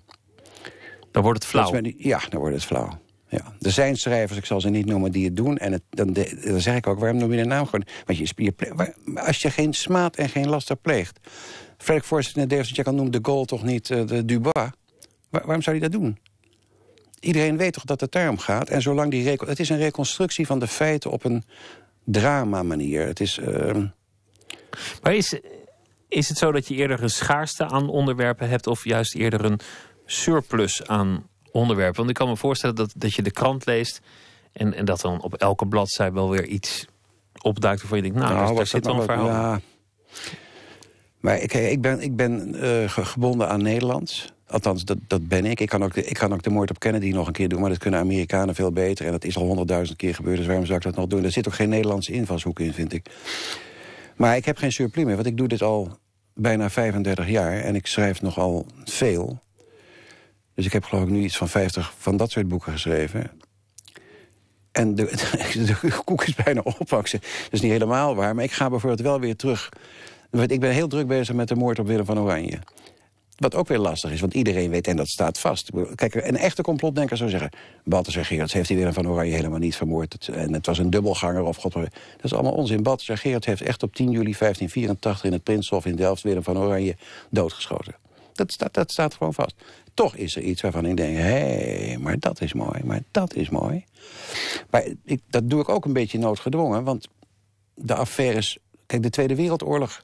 Dan wordt het flauw. ja, dan wordt het flauw. Ja. Er zijn schrijvers, ik zal ze niet noemen, die het doen. En het, dan, dan, zeg ik ook, waarom noem je de naam gewoon? Want je, als je geen smaad en geen laster pleegt... Frederik Voorzitter en Davis kan noemt de goal toch niet eh, de Dubois? waarom zou hij dat doen? Iedereen weet toch dat het daarom gaat? En zolang die het is een reconstructie van de feiten op een drama-manier. Het is... Ehm, maar is, is het zo dat je eerder een schaarste aan onderwerpen hebt of juist eerder een surplus aan onderwerpen? Want ik kan me voorstellen dat, dat je de krant leest en, en dat dan op elke bladzij wel weer iets opduikt waarvan je denkt, nou, nou dus daar zit wel een nou verhaal. Maar ik ben, ik ben eh, gebonden aan Nederlands. Althans, dat, dat ben ik. Ik kan, ook, ik kan ook de moord op Kennedy nog een keer doen... maar dat kunnen Amerikanen veel beter. En dat is al honderdduizend keer gebeurd, dus waarom zou ik dat nog doen? Er zit ook geen Nederlandse invalshoek in, vind ik. Maar ik heb geen surplus meer, want ik doe dit al bijna 35 jaar... en ik schrijf nogal veel. Dus ik heb geloof ik nu iets van 50 van dat soort boeken geschreven. En de, <laughs> koek is bijna op. Dat is niet helemaal waar, maar ik ga bijvoorbeeld wel weer terug... Want ik ben heel druk bezig met de moord op Willem van Oranje. Wat ook weer lastig is, want iedereen weet en dat staat vast. Kijk, een echte complotdenker zou zeggen... Balthasar Gerards heeft die Willem van Oranje helemaal niet vermoord. en het was een dubbelganger of god... Dat is allemaal onzin. Balthasar Gerards heeft echt op 10 juli 1584... in het Prinshof in Delft Willem van Oranje doodgeschoten. Dat, staat, dat staat gewoon vast. Toch is er iets waarvan ik denk, hé, hey, maar dat is mooi, maar dat is mooi. Maar ik, dat doe ik ook een beetje noodgedwongen, want de affaires... Kijk, de Tweede Wereldoorlog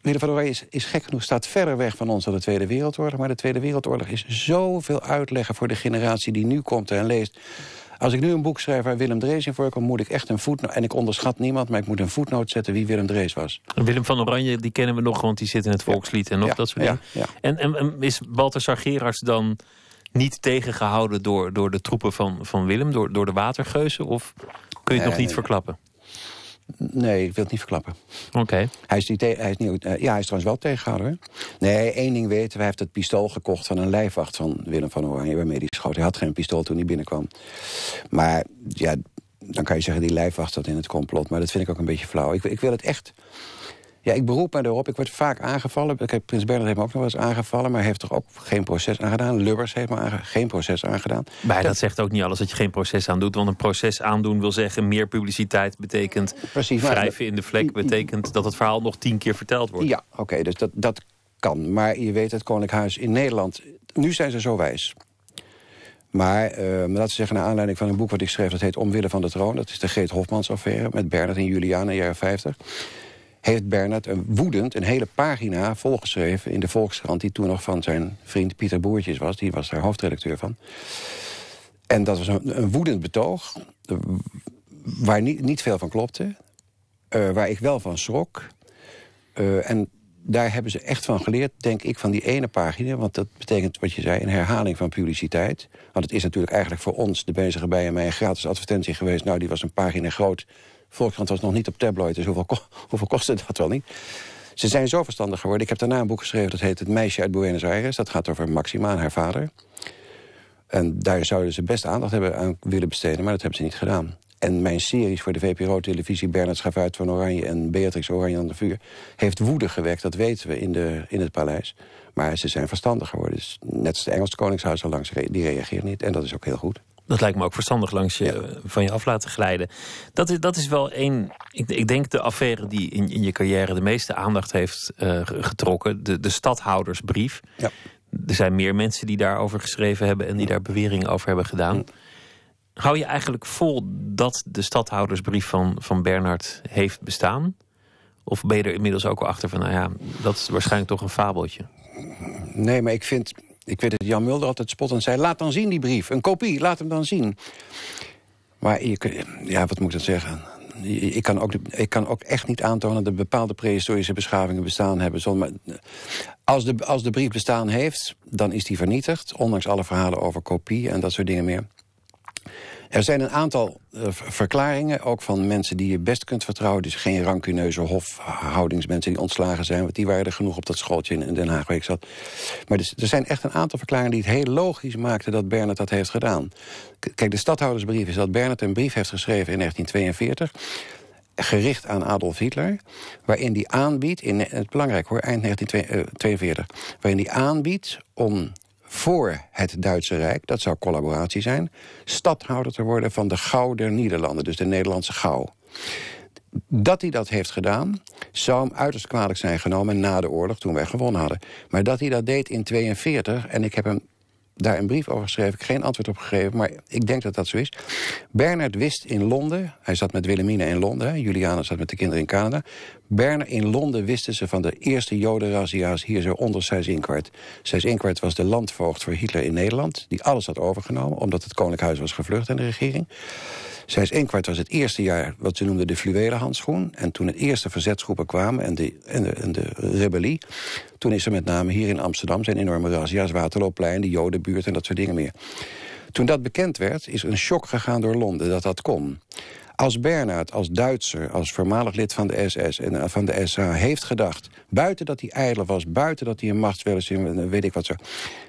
Willem van Oranje is, is gek genoeg, staat verder weg van ons dan de Tweede Wereldoorlog. Maar de Tweede Wereldoorlog is zoveel uitleggen voor de generatie die nu komt en leest. Als ik nu een boek schrijf waar Willem Drees in voorkomt... moet ik echt een voetnoot... en ik onderschat niemand, maar ik moet een voetnoot zetten wie Willem Drees was. Willem van Oranje, die kennen we nog, want die zit in het volkslied en nog dat soort dingen. En, en, is Walter Gerards dan niet tegengehouden door, door de troepen van, van Willem... door, door de watergeuzen, of kun je het nog niet verklappen? Nee, ik wil het niet verklappen. Oké. Hij is niet, hij is niet, eh, ja, hij is trouwens wel tegenhouder. Nee, één ding weten. Hij heeft het pistool gekocht van een lijfwacht van Willem van Oranje... waarmee hij schoot. Hij had geen pistool toen hij binnenkwam. Maar ja, dan kan je zeggen, die lijfwacht zat in het complot. Maar dat vind ik ook een beetje flauw. Ik, ik wil het echt... Ja, ik beroep me erop. Ik word vaak aangevallen. Prins Bernard heeft me ook nog wel eens aangevallen... maar heeft toch ook geen proces aangedaan. Lubbers heeft me geen proces aangedaan. Maar dat... zegt ook niet alles dat je geen proces aandoet. Want een proces aandoen wil zeggen meer publiciteit betekent... Precies, wrijven in de vlek betekent dat het verhaal nog tien keer verteld wordt. Ja, oké, dus dat, dat kan. Maar je weet, het Koninklijk in Nederland... nu zijn ze zo wijs. Maar uh, laten we zeggen, naar aanleiding van een boek wat ik schreef... dat heet Omwille van de Troon. Dat is de Geet Hofmans affaire met Bernard en Juliana in de jaren 50 heeft Bernard een woedend een hele pagina volgeschreven in de Volkskrant... die toen nog van zijn vriend Pieter Boertjes was. Die was daar hoofdredacteur van. En dat was een, een woedend betoog eh, waar niet, niet veel van klopte. Eh, waar ik wel van schrok. Eh, en daar hebben ze echt van geleerd, denk ik, van die ene pagina. Want dat betekent, wat je zei, een herhaling van publiciteit. Want het is natuurlijk eigenlijk voor ons, de bezige bij en mij... een gratis advertentie geweest. Nou, die was een pagina groot. Volkskrant was nog niet op tabloid, dus hoeveel, <laughs> hoeveel kostte dat wel niet? Ze zijn zo verstandig geworden. Ik heb daarna een boek geschreven, dat heet Het meisje uit Buenos Aires. Dat gaat over Maxima en haar vader. En daar zouden ze best aandacht hebben aan willen besteden, maar dat hebben ze niet gedaan. En mijn series voor de VPRO-televisie... Bernard Schavuit van Oranje en Beatrix Oranje aan de Vuur... heeft woede gewekt, dat weten we, in, de, in het paleis. Maar ze zijn verstandig geworden. Dus net als de Engelse Koningshuis al langs, die reageert niet. En dat is ook heel goed. Dat lijkt me ook verstandig langs je, van je af laten glijden. Dat is, dat is wel één. Ik, ik denk de affaire die in, in je carrière de meeste aandacht heeft eh, getrokken. De, de stadhoudersbrief. Ja. Er zijn meer mensen die daarover geschreven hebben en die daar beweringen over hebben gedaan. Hou je eigenlijk vol dat de stadhoudersbrief van, van Bernard heeft bestaan? Of ben je er inmiddels ook al achter van, nou ja, dat is waarschijnlijk toch een fabeltje? Nee, maar ik vind ik weet dat Jan Mulder altijd spot en zei... laat dan zien die brief, een kopie, laat hem dan zien. Maar je, ja, wat moet ik dat zeggen? Ik kan, ook, ik kan ook echt niet aantonen dat bepaalde prehistorische beschavingen bestaan hebben. Zonder, als, de, als de brief bestaan heeft, dan is die vernietigd. Ondanks alle verhalen over kopie en dat soort dingen meer. Er zijn een aantal eh, verklaringen, ook van mensen die je best kunt vertrouwen. Dus geen rancuneuze hofhoudingsmensen die ontslagen zijn... want die waren er genoeg op dat schooltje in Den Haag waar ik zat. Maar dus, er zijn echt een aantal verklaringen die het heel logisch maakten... dat Bernard dat heeft gedaan. Kijk, de stadhoudersbrief is dat Bernard een brief heeft geschreven in 1942 gericht aan Adolf Hitler... waarin die aanbiedt, in, het belangrijk hoor, eind 1942... Eh, waarin die aanbiedt om voor het Duitse Rijk, dat zou collaboratie zijn... stadhouder te worden van de gauw der Nederlanden, dus de Nederlandse Gau. Dat hij dat heeft gedaan, zou hem uiterst kwalijk zijn genomen na de oorlog toen wij gewonnen hadden. Maar dat hij dat deed in 1942, en ik heb hem daar een brief over geschreven, ik geen antwoord op gegeven... maar ik denk dat dat zo is. Bernard wist in Londen, hij zat met Wilhelmina in Londen... Juliana zat met de kinderen in Canada. Bernard in Londen wisten ze van de eerste razzia's hier zo onder Seyss-Inquart. Seyss-Inquart was de landvoogd voor Hitler in Nederland... die alles had overgenomen, omdat het koninkhuis was gevlucht en de regering. Zij Zijs kwart was het eerste jaar wat ze noemden de fluwelen handschoen. En toen de eerste verzetsgroepen kwamen en de, en de, en de rebellie... toen is er met name hier in Amsterdam zijn enorme razzia's... Waterloopplein, de Jodenbuurt en dat soort dingen meer. Toen dat bekend werd, is een shock gegaan door Londen dat dat kon. Als Bernhard, als Duitser, als voormalig lid van de SS en eh, van de SA... heeft gedacht, buiten dat hij ijdel was, buiten dat hij een machtswellens... Eh, weet ik wat zo...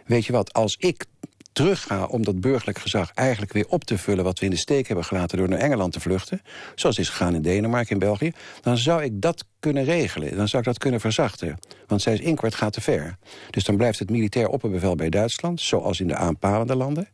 weet je wat, als ik terugga om dat burgerlijk gezag eigenlijk weer op te vullen... wat we in de steek hebben gelaten door naar Engeland te vluchten... zoals is gegaan in Denemarken, in België... dan zou ik dat kunnen regelen, dan zou ik dat kunnen verzachten. Want zij is inkwart gaat te ver. Dus dan blijft het militair opperbevel bij Duitsland... zoals in de aanpalende landen.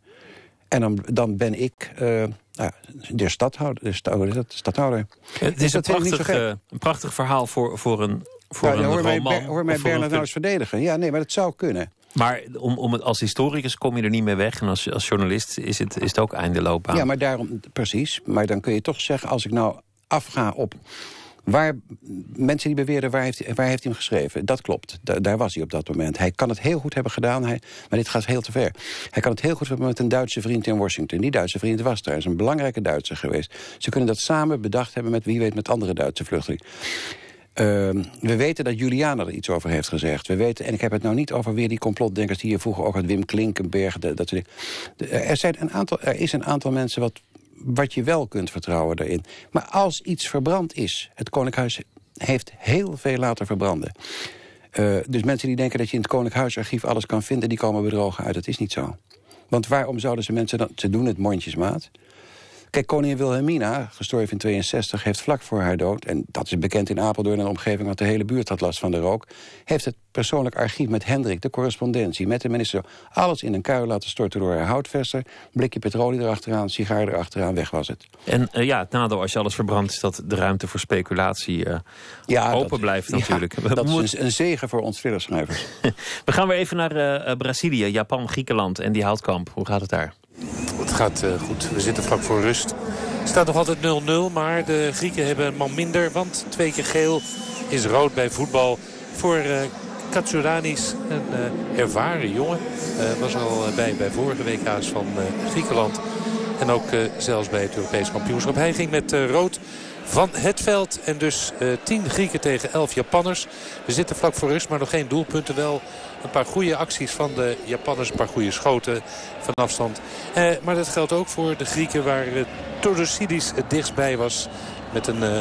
En dan, dan ben ik... Eh, nou de stadhouder. De stadhouder, stadhouder. Eh, het is een, prachtig, eh, een prachtig verhaal voor, voor een, voor een hoor, roman, mij, hoor mij Bernard nou eens verdedigen. Ja, nee, maar dat zou kunnen. Maar om, om het, als historicus kom je er niet meer weg. En als, als journalist is het, is het ook eindeloopbaan. Ja, maar daarom, precies. Maar dan kun je toch zeggen, als ik nou afga op... Waar, mensen die beweerden, waar heeft, waar heeft hij hem geschreven? Dat klopt, daar was hij op dat moment. Hij kan het heel goed hebben gedaan, hij, maar dit gaat heel te ver. Hij kan het heel goed hebben met een Duitse vriend in Washington. Die Duitse vriend was daar, is een belangrijke Duitser geweest. Ze kunnen dat samen bedacht hebben met wie weet met andere Duitse vluchtelingen. Ehm, we weten dat Juliana er iets over heeft gezegd. We weten, en ik heb het nou niet over weer die complotdenkers... die hier vroeger ook had, Wim Klinkenberg. dat, de, er, zijn een aantal, er is een aantal mensen wat, wat je wel kunt vertrouwen daarin. Maar als iets verbrand is... het Koninkhuis heeft heel veel laten verbranden. Eh, dus mensen die denken dat je in het Koninkhuisarchief alles kan vinden... die komen bedrogen uit. Dat is niet zo. Want waarom zouden ze mensen dan... ze doen het mondjesmaat... Kijk, koningin Wilhelmina, gestorven in 62, heeft vlak voor haar dood... en dat is bekend in Apeldoorn en de omgeving... want de hele buurt had last van de rook... heeft het persoonlijk archief met Hendrik, de correspondentie... met de minister, alles in een kuil laten storten door haar houtvester... blikje petrolie erachteraan, sigaar erachteraan, weg was het. En eh, ja, het nadeel als je alles verbrandt... is dat de ruimte voor speculatie eh, open blijft natuurlijk. dat is <laughs> een, zegen voor ons thrillerschrijvers. <laughs> We gaan weer even naar eh, Brazilië, Japan, Griekenland en die houtkamp. Hoe gaat het daar? Het gaat eh, goed. We zitten vlak voor rust. Het staat nog altijd 0-0, maar de Grieken hebben een man minder. Want twee keer geel is rood bij voetbal voor uh, Een eh, ervaren jongen. Uh, was al bij, bij vorige WK's van Griekenland. En ook zelfs bij het Europees kampioenschap. Hij ging met rood van het veld. En dus uh, eh, 10 Grieken tegen 11 Japanners. We zitten vlak voor rust, maar nog geen doelpunten. Wel een paar goede acties van de Japanners. Een paar goede schoten van afstand. Eh, maar dat geldt ook voor de Grieken waar uh, eh, Tordosidis het dichtstbij was. Met een uh,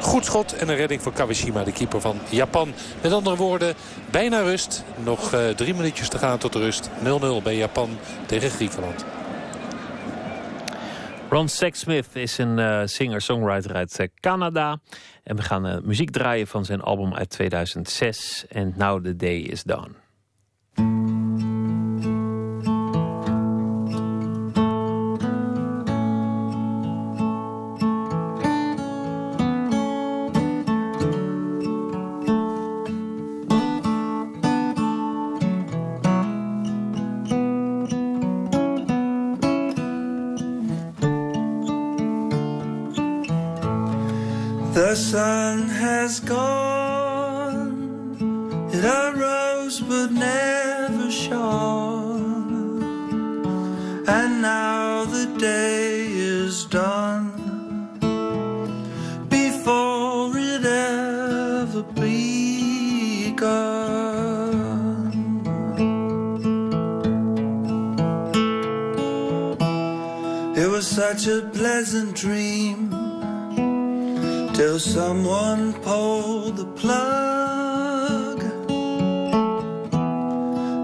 goed schot en een redding voor Kawashima, de keeper van Japan. Met andere woorden, bijna rust. Nog drie minuutjes te gaan tot rust. 0-0 bij Japan tegen Griekenland. Ron Sexsmith is een eh, singer-songwriter uit eh, Canada. En we gaan eh, muziek draaien van zijn album uit 2006. And Now the Day is Done.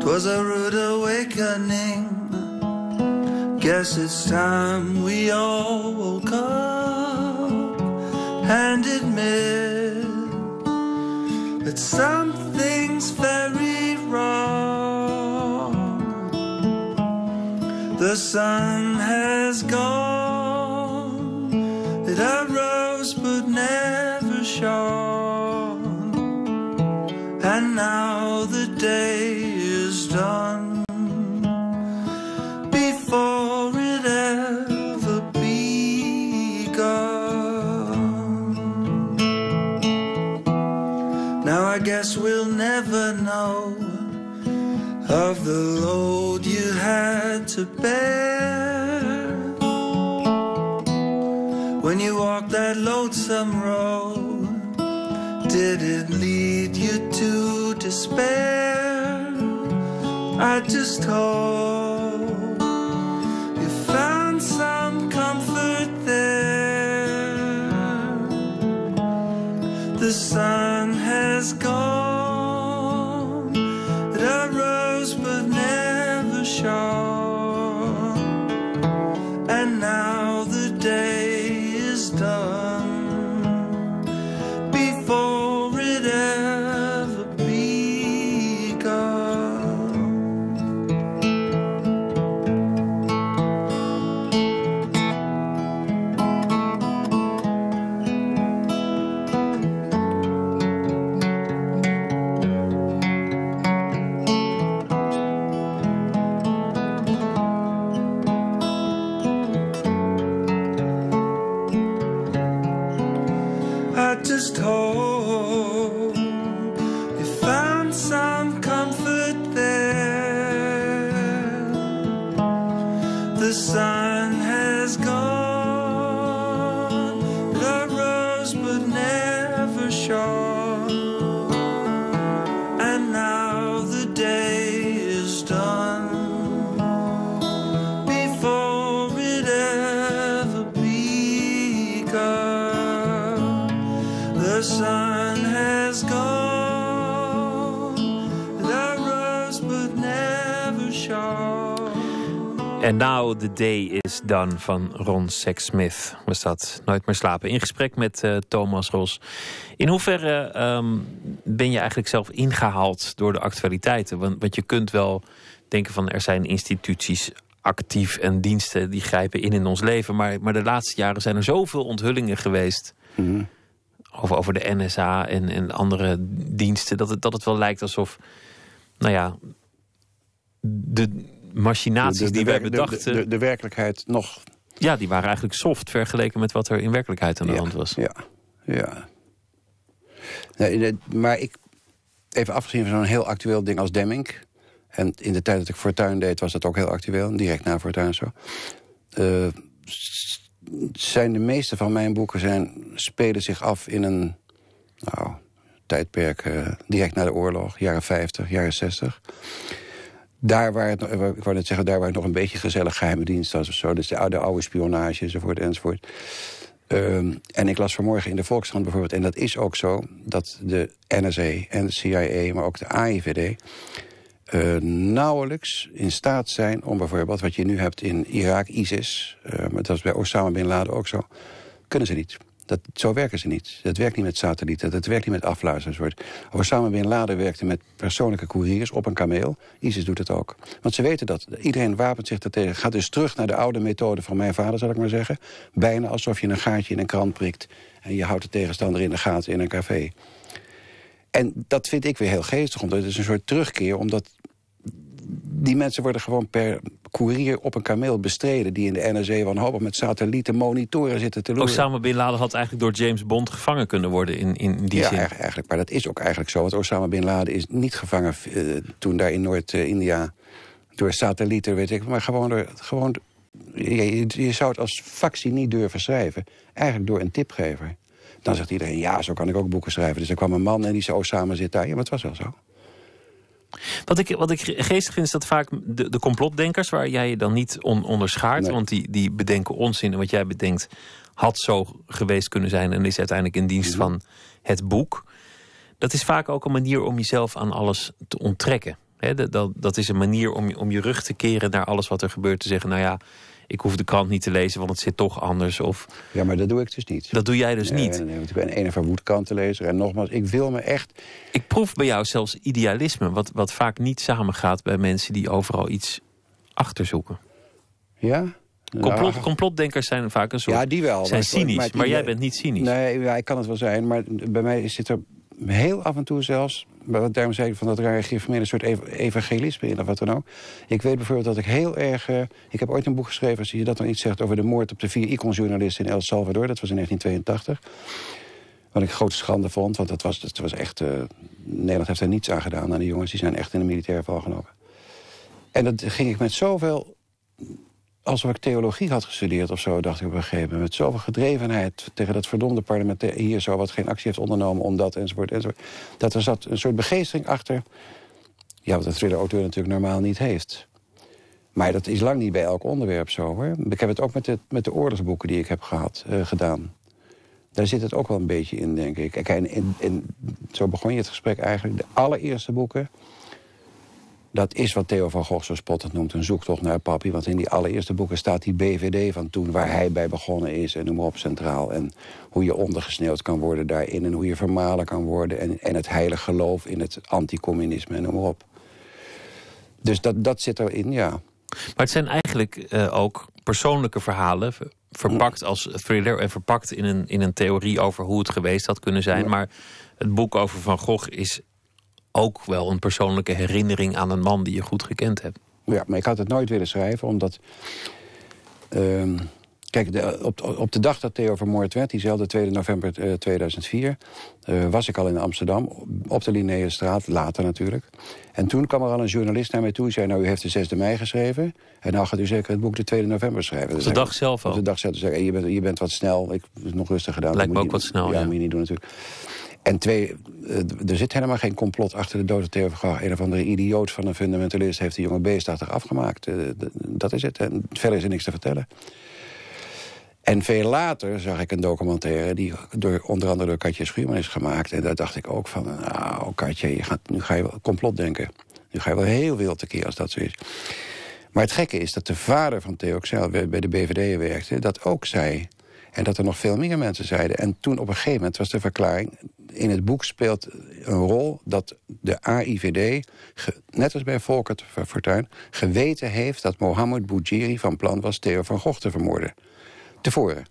Twas a rude awakening. Guess it's time we all woke up and admit that something's very wrong. The sun has gone, it arose but never shone. to bear when you walked that lonesome road? Did it lead you to despair? I just hope. De D Day is Done van Ron Sexsmith was dat. Nooit meer slapen. In gesprek met eh, Thomas Ros. In hoeverre ehm, ben je eigenlijk zelf ingehaald door de actualiteiten? Want, je kunt wel denken van er zijn instituties actief en diensten die grijpen in in ons leven. Maar, maar de laatste jaren zijn er zoveel onthullingen geweest. Mhm. over, over de NSA en, en andere diensten. Dat het, dat het wel lijkt alsof. Nou ja, de, machinaties de, de, die wij bedachten... De, de, werkelijkheid nog... Ja, die waren eigenlijk soft vergeleken met wat er in werkelijkheid aan de hand was. Ja, ja. maar ik, even afgezien van zo'n heel actueel ding als Demming... en in de tijd dat ik Fortuin deed was dat ook heel actueel... direct na Fortuin zo... Eh, zijn de meeste van mijn boeken zijn, spelen zich af in een nou, tijdperk... Eh, direct na de oorlog, jaren 50, jaren 60 daar waar het, eh, ik wou net zeggen, daar waar het nog een beetje gezellig geheime dienst was of zo. Dus de oude, oude spionage enzovoort enzovoort. Ehm, en ik las vanmorgen in de Volkskrant bijvoorbeeld, en dat is ook zo... dat de NSA en de CIA, maar ook de AIVD... Eh, nauwelijks in staat zijn om bijvoorbeeld wat je nu hebt in Irak, ISIS... Uh, maar dat was bij Osama Bin Laden ook zo, kunnen ze niet. Dat, zo werken ze niet. Dat werkt niet met satellieten, dat werkt niet met samen Osama een lader werkte met persoonlijke couriers op een kameel. ISIS doet het ook. Want ze weten dat. Iedereen wapent zich daartegen. Gaat dus terug naar de oude methode van mijn vader, zal ik maar zeggen. Bijna alsof je een gaatje in een krant prikt... en je houdt de tegenstander in de gaten in een café. En dat vind ik weer heel geestig, omdat het is een soort terugkeer... omdat die mensen worden gewoon per koerier op een kameel bestreden... die in de NRC van hoop met satellieten monitoren zitten te loeren. Osama Bin Laden had eigenlijk door James Bond gevangen kunnen worden in, in die zin. Ja, eigenlijk. Maar dat is ook eigenlijk zo. Want Osama Bin Laden is niet gevangen eh, toen daar in Noord-India... door satellieten, weet ik, maar gewoon door... Gewoon, je, zou het als factie niet durven schrijven. Eigenlijk door een tipgever. Dan zegt iedereen, ja, zo kan ik ook boeken schrijven. Dus er kwam een man en die zei, Osama zit daar. Ja, maar het was wel zo. Wat ik, wat ik geestig vind is dat vaak de, de complotdenkers, waar jij je dan niet on, onderschaart, want die, die bedenken onzin. En wat jij bedenkt had zo geweest kunnen zijn en is uiteindelijk in dienst mhm. van het boek. Dat is vaak ook een manier om jezelf aan alles te onttrekken. dat, dat, is een manier om, om je rug te keren naar alles wat er gebeurt. Te zeggen, nou ja, ik hoef de krant niet te lezen, want het zit toch anders. Of... Ja, maar dat doe ik dus niet. Dat doe jij dus niet. Nee, ik ben een van woedkantenlezer. En nogmaals, ik wil me echt... Ik proef bij jou zelfs idealisme, wat, wat vaak niet samengaat... bij mensen die overal iets achterzoeken. Ja? Complot, complotdenkers zijn vaak een soort... Ja, die wel. Zijn maar, cynisch, maar, maar, jij bent niet cynisch. Nee, ja, ik kan het wel zijn, maar bij mij zit er heel af en toe zelfs... Wat daarom zei ik van dat rare een een soort ev evangelisme in of wat dan ook. Ik weet bijvoorbeeld dat ik heel erg... Eh, ik heb ooit een boek geschreven, als je dat dan iets zegt... over de moord op de vier iconjournalisten in El Salvador. Dat was in 1982. Wat ik grote schande vond, want dat was, dat was echt... Eh, Nederland heeft er niets aan gedaan aan die jongens. Die zijn echt in de militaire val genomen. En dat ging ik met zoveel alsof ik theologie had gestudeerd of zo, dacht ik op een gegeven moment. Met zoveel gedrevenheid tegen dat verdomde parlement eh, hier zo... wat geen actie heeft ondernomen om dat enzovoort. enzovoort dat er zat een soort begeestering achter... ja, wat een thriller-auteur natuurlijk normaal niet heeft. Maar dat is lang niet bij elk onderwerp zo, hoor. Ik heb het ook met de, met de oorlogsboeken die ik heb gehad, eh, gedaan. Daar zit het ook wel een beetje in, denk ik. en, zo begon je het gesprek eigenlijk. De allereerste boeken dat is wat Theo van Gogh zo spottend noemt, een zoektocht naar papi. Want in die allereerste boeken staat die BVD van toen... waar hij bij begonnen is en noem op centraal. En hoe je ondergesneeuwd kan worden daarin... en hoe je vermalen kan worden. En, en het heilig geloof in het anticommunisme en noem op. Dus dat, dat zit erin, ja. Maar het zijn eigenlijk eh, ook persoonlijke verhalen... verpakt als thriller en verpakt in een, in een theorie over hoe het geweest had kunnen zijn. Maar het boek over Van Gogh is ook wel een persoonlijke herinnering aan een man die je goed gekend hebt. Ja, maar ik had het nooit willen schrijven, omdat... Ehm, kijk, de, op, op, de dag dat Theo vermoord werd, diezelfde 2 november 2004... Eh, eh, was ik al in Amsterdam, op de Linnaeusstraat, later natuurlijk. En toen kwam er al een journalist naar mij toe en zei... nou, u heeft de 6e mei geschreven... en dan nou gaat u zeker het boek de 2 november schrijven. Dus de dag zelf al? de dag zelf. Dus, je, bent, je bent wat snel, ik heb nog rustig gedaan. Lijkt me ook wat snel, ja. ja. moet je niet doen natuurlijk. En twee, eh, er zit helemaal geen complot achter de dode van Theo van Een of andere idioot van een fundamentalist heeft die jonge beestachtig afgemaakt. Eh, dat is het. En verder is er niks te vertellen. En veel later zag ik een documentaire die door, onder andere door Katje Schuurman is gemaakt. En daar dacht ik ook van, nou Katje, je gaat, nu ga je wel complot denken. Nu ga je wel heel veel keer als dat zo is. Maar het gekke is dat de vader van Theo Xel eh, bij de BVD werkte... dat ook zei en dat er nog veel meer mensen zeiden. En toen op een gegeven moment was de verklaring... in het boek speelt een rol dat de AIVD, net als bij Volker fortuin, geweten heeft dat Mohammed Boujiri van plan was Theo van Gogh te vermoorden. Tevoren.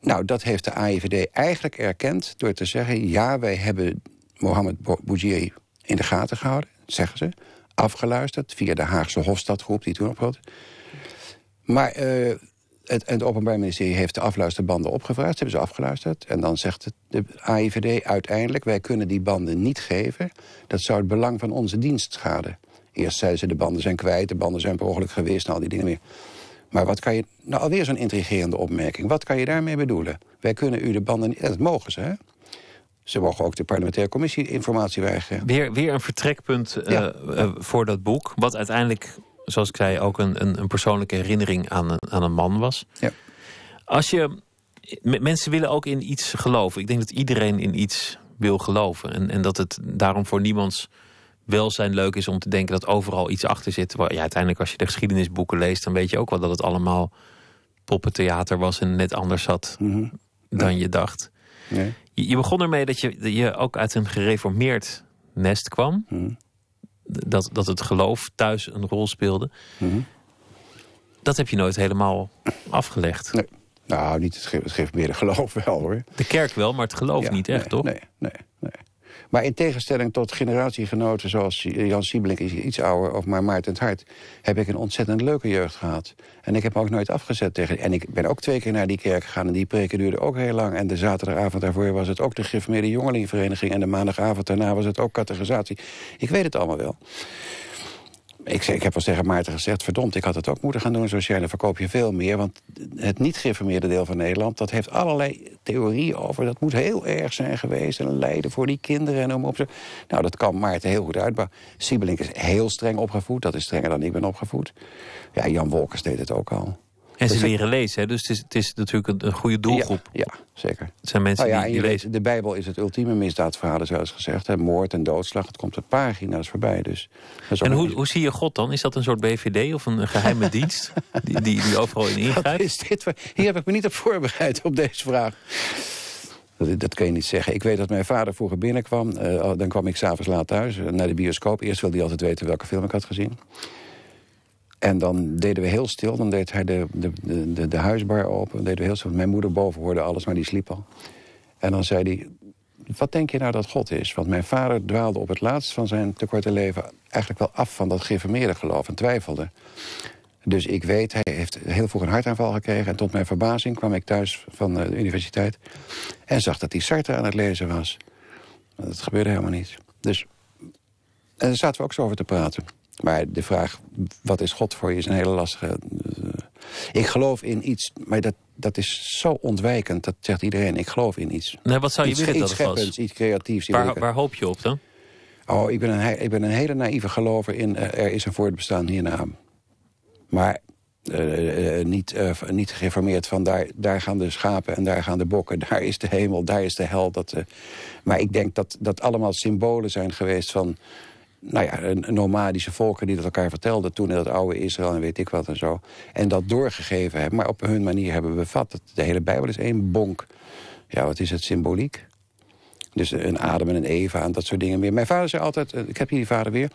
Nou, dat heeft de AIVD eigenlijk erkend door te zeggen... ja, wij hebben Mohammed Boujiri in de gaten gehouden, zeggen ze. Afgeluisterd via de Haagse Hofstadgroep die toen ophield. Maar eh, het, Openbaar Ministerie heeft de afluisterbanden opgevraagd. Ze hebben ze afgeluisterd. En dan zegt de AIVD uiteindelijk... wij kunnen die banden niet geven. Dat zou het belang van onze dienst schaden. Eerst zeiden ze de banden zijn kwijt, de banden zijn per ongeluk geweest... en al die dingen meer. Maar wat kan je... Nou, alweer zo'n intrigerende opmerking. Wat kan je daarmee bedoelen? Wij kunnen u de banden... niet. dat mogen ze, hè? Ze mogen ook de parlementaire commissie informatie weigeren. Weer, weer een vertrekpunt eh, eh, voor dat boek. Wat uiteindelijk zoals ik zei, ook een, een, persoonlijke herinnering aan een, aan een man was. Ja. Als je, mensen willen ook in iets geloven. Ik denk dat iedereen in iets wil geloven. En, en dat het daarom voor niemands welzijn leuk is om te denken dat overal iets achter zit. Waar, ja, uiteindelijk als je de geschiedenisboeken leest, dan weet je ook wel dat het allemaal poppentheater was en net anders zat mhm. dan je dacht. Je, begon ermee dat je, je ook uit een gereformeerd nest kwam. Mhm dat, dat het geloof thuis een rol speelde. Mhm. Dat heb je nooit helemaal afgelegd. Nee. Nou, niet het, het geeft meer de geloof wel hoor. De kerk wel, maar het geloof niet echt, toch? Nee, nee. Maar in tegenstelling tot generatiegenoten zoals Jan Siebelink is iets ouder... of maar Maarten het Hart, heb ik een ontzettend leuke jeugd gehad. En ik heb me ook nooit afgezet tegen... En ik ben ook twee keer naar die kerk gegaan en die preken duurde ook heel lang. En de zaterdagavond daarvoor was het ook de Gifmeerde Jongelingvereniging... en de maandagavond daarna was het ook catechisatie. Ik weet het allemaal wel. Ik, ik heb al tegen Maarten gezegd, verdomd, ik had het ook moeten gaan doen zoals jij. Dan verkoop je veel meer, want het niet geïnformeerde deel van Nederland... dat heeft allerlei theorieën over, dat moet heel erg zijn geweest... en lijden voor die kinderen en om op. Nou, dat kan Maarten heel goed uitbouwen. Siebelink is heel streng opgevoed, dat is strenger dan ik ben opgevoed. Ja, Jan Wolkers deed het ook al. En ze dus leren lezen, hè? dus het is, het is natuurlijk een, goede doelgroep. Ja, zeker. Het zijn mensen nou die, die lezen. De Bijbel is het ultieme misdaadverhaal, zoals gezegd. Hè? Moord en doodslag, het komt op pagina's voorbij. Dus en hoe, hoe zie je God dan? Is dat een soort BVD of een geheime <laughs> dienst die, die, overal in ingrijpt? Is hier heb ik me niet op voorbereid op deze vraag. Dat, dat, kun je niet zeggen. Ik weet dat mijn vader vroeger binnenkwam. Eh, dan kwam ik s'avonds laat thuis, eh, naar de bioscoop. Eerst wilde hij altijd weten welke film ik had gezien. En dan deden we heel stil. Dan deed hij de, de, de, de huisbar open. Dan deden we heel stil. Mijn moeder boven hoorde alles, maar die sliep al. En dan zei hij... Wat denk je nou dat God is? Want mijn vader dwaalde op het laatst van zijn tekorte leven... eigenlijk wel af van dat geïnformeerde geloof en twijfelde. Dus ik weet, hij heeft heel vroeg een hartaanval gekregen... en tot mijn verbazing kwam ik thuis van eh, de universiteit... en zag dat hij Sartre aan het lezen was. Dat gebeurde helemaal niet. Dus, en daar zaten we ook zo over te praten. Maar de vraag, wat is God voor je, is een hele lastige... Eh, ik geloof in iets, maar dat, dat is zo ontwijkend. Dat zegt iedereen, ik geloof in iets. Nee, wat zou je iets, willen iets dat het was? Iets creatiefs. Waar, waar, hoop je op dan? Oh, ik ben een, ik ben een hele naïeve gelover in... Eh, er is een voortbestaan hierna. Maar eh, niet, uh, niet gereformeerd van daar, daar gaan de schapen en daar gaan de bokken. <laughs> Daar is de hemel, daar is de hel. Dat, maar ik denk dat dat allemaal symbolen zijn geweest van nou ja, een, nomadische volken die dat elkaar vertelden... toen in dat oude Israël en weet ik wat en zo. En dat doorgegeven hebben, maar op hun manier hebben bevat. Dat de hele Bijbel is één bonk. Ja, wat is het symboliek? Dus een Adam en een Eva en dat soort dingen meer. Mijn vader zei altijd, eh, ik heb hier die vader weer...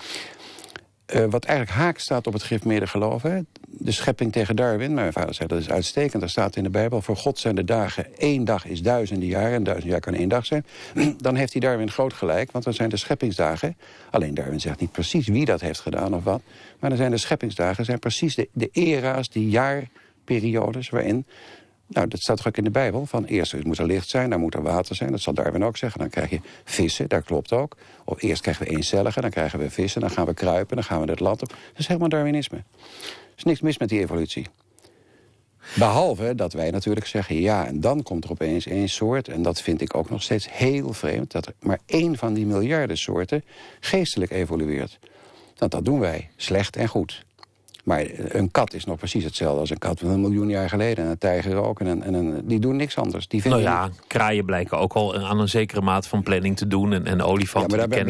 Eh, wat eigenlijk haak staat op het gif medegeloof. De schepping tegen Darwin. Mijn vader zei dat is uitstekend. Er staat in de Bijbel. Voor God zijn de dagen. één dag is duizenden jaren. En duizend jaar kan één dag zijn. <clears throat> dan heeft hij Darwin groot gelijk. Want dan zijn de scheppingsdagen. Alleen Darwin zegt niet precies wie dat heeft gedaan of wat. Maar dan zijn de scheppingsdagen zijn precies de, de era's, die jaarperiodes waarin nou, dat staat toch ook in de Bijbel. Van eerst moet er licht zijn, dan moet er water zijn. Dat zal Darwin ook zeggen. Dan krijg je vissen, daar klopt ook. Of eerst krijgen we eencelligen, dan krijgen we vissen. Dan gaan we kruipen, dan gaan we het land op. Dat is helemaal Darwinisme. Er is niks mis met die evolutie. Behalve dat wij natuurlijk zeggen, ja, en dan komt er opeens één soort... en dat vind ik ook nog steeds heel vreemd... dat er maar één van die miljarden soorten geestelijk evolueert. Want dat doen wij, slecht en goed. Maar eh, een kat is nog precies hetzelfde als een kat van een miljoen jaar geleden. En een tijger ook. En, en die doen niks anders. Die vinden nou ja, kraaien blijken ook al aan een zekere maat van planning te doen. En, en olifanten ja, kennen,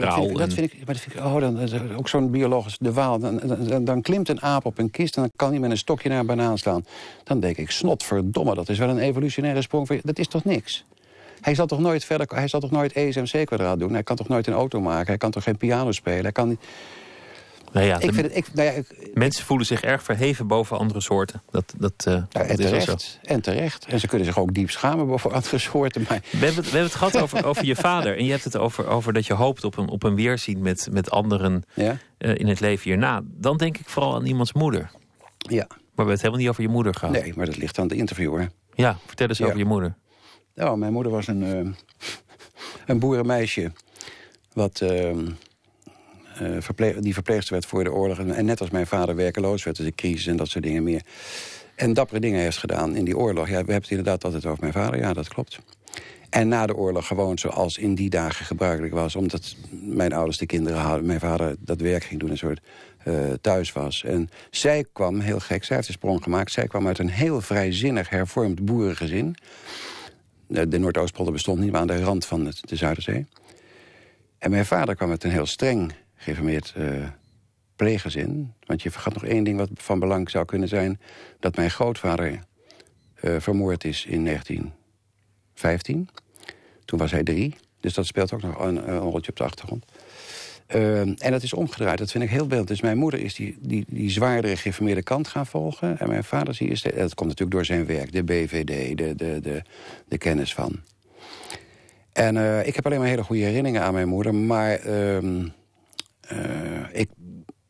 maar Dat vind, ik, maar dat vind ik, oh, dan, ook zo'n biologisch de waal. Dan, dan, klimt een aap op een kist en dan kan hij met een stokje naar een banaan slaan. Dan denk ik, snotverdomme, dat is wel een evolutionaire sprong. Voor Dat is toch niks? Hij zal toch nooit verder, hij zal toch nooit ESMC kwadraat doen? Hij kan toch nooit een auto maken? Hij kan toch geen piano spelen? Hij kan niet... Nou ja, ik vind het, ik, nou ja, mensen voelen zich erg verheven boven andere soorten. Dat, dat, uh, en, terecht, en terecht. En ze kunnen zich ook diep schamen boven andere soorten. Maar... We, hebben, we hebben het gehad over, over je vader. En je hebt het over, over dat je hoopt op een, op een weerzien met, met anderen eh, in het leven hierna. Dan denk ik vooral aan iemands moeder. Ja. Maar we hebben het helemaal niet over je moeder gehad. Nee, maar dat ligt aan de interviewer. Ja, vertel eens over je moeder. Nou, mijn moeder was een, eh, <laughs> een boerenmeisje. Wat ehm, eh, verpleeg, die verpleegster werd voor de oorlog. En, net als mijn vader werkeloos werd, dus de crisis en dat soort dingen meer. En dappere dingen heeft gedaan in die oorlog. Ja, we hebben het inderdaad altijd over mijn vader, ja, dat klopt. En na de oorlog gewoon zoals in die dagen gebruikelijk was. Omdat mijn ouders de kinderen hadden. Mijn vader dat werk ging doen, een soort eh, thuis was. En zij kwam, heel gek, zij heeft een sprong gemaakt. Zij kwam uit een heel vrijzinnig hervormd boerengezin. Eh, de, Noordoostpolder bestond niet, maar aan de rand van het, de Zuiderzee. En mijn vader kwam uit een heel streng geïnformeerd uh, eh, pleeggezin. Want je vergat nog één ding wat van belang zou kunnen zijn... dat mijn grootvader eh, vermoord is in 1915. Toen was hij drie, dus dat speelt ook nog een, eh, een rolletje op de achtergrond. en dat is omgedraaid, dat vind ik heel beeld. Dus mijn moeder is die, die, die zwaardere geïnformeerde kant gaan volgen. En mijn vader, zie je, dat komt natuurlijk door zijn werk, de BVD, de, de, de, de kennis van. En ik heb alleen maar hele goede herinneringen aan mijn moeder. Maar ehm, eh, ik,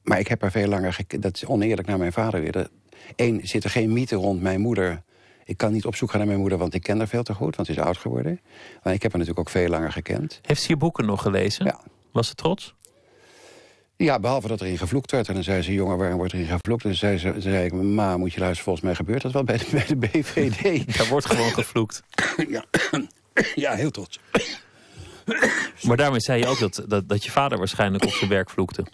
maar ik heb er veel langer... Dat is oneerlijk naar mijn vader weer. Eén, zit er geen mythe rond mijn moeder... Ik kan niet op zoek gaan naar mijn moeder, want ik ken haar veel te goed. Want ze is oud geworden. Maar ik heb haar natuurlijk ook veel langer gekend. Heeft ze je boeken nog gelezen? Ja. Was ze trots? Ja, behalve dat erin gevloekt werd. En dan zei ze, jongen, waarom wordt erin gevloekt? En zei, ze, zei ik, ma, moet je luisteren, volgens mij gebeurt dat wel bij de, bij de BVD. Daar <laughs> wordt gewoon gevloekt. ja, <coughs> ja heel trots. Maar daarmee zei je ook dat, dat, dat je vader waarschijnlijk op zijn werk vloekte.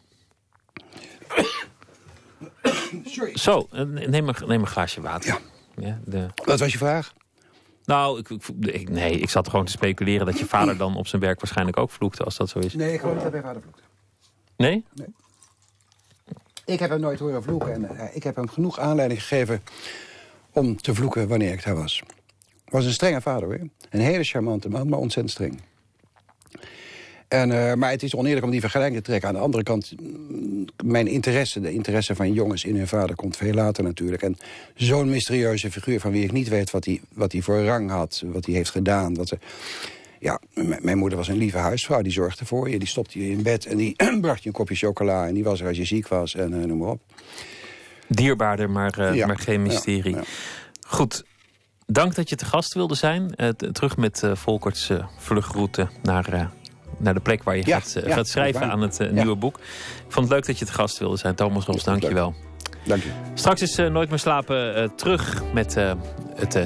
Sorry. Zo, eh, neem maar, neem een glaasje water. Ja. de... Wat was je vraag? Nou, ik, ik, nee, ik zat gewoon te speculeren dat je vader dan op zijn werk waarschijnlijk ook vloekte, als dat zo is. Nee, ik geloof niet dat mijn vader vloekte. Nee? Nee. Ik heb hem nooit horen vloeken en eh, ik heb hem genoeg aanleiding gegeven om te vloeken wanneer ik daar was. Was een strenge vader, hoor. Een hele charmante man, maar ontzettend streng. En, eh, maar het is oneerlijk om die vergelijking te trekken. Aan de andere kant, mm, mijn interesse, de interesse van jongens in hun vader... komt veel later natuurlijk. En zo'n mysterieuze figuur van wie ik niet weet wat hij wat voor rang had... wat hij heeft gedaan, wat ze... Ja, mijn moeder was een lieve huisvrouw, die zorgde voor je. Die stopte je in bed en die <clears throat> bracht je een kopje chocola... en die was er als je ziek was en eh, noem maar op. Dierbaarder, maar, eh, maar geen mysterie. ja. Goed, Dank dat je te gast wilde zijn. Eh, terug met uh, Volkerts uh, eh, vluchtroute naar, naar de plek waar je gaat, gaat, schrijven aan het nieuwe boek. Ik vond het leuk dat je te gast wilde zijn. Thomas Roms, dank je wel. Dank je. Straks is Nooit meer slapen terug met het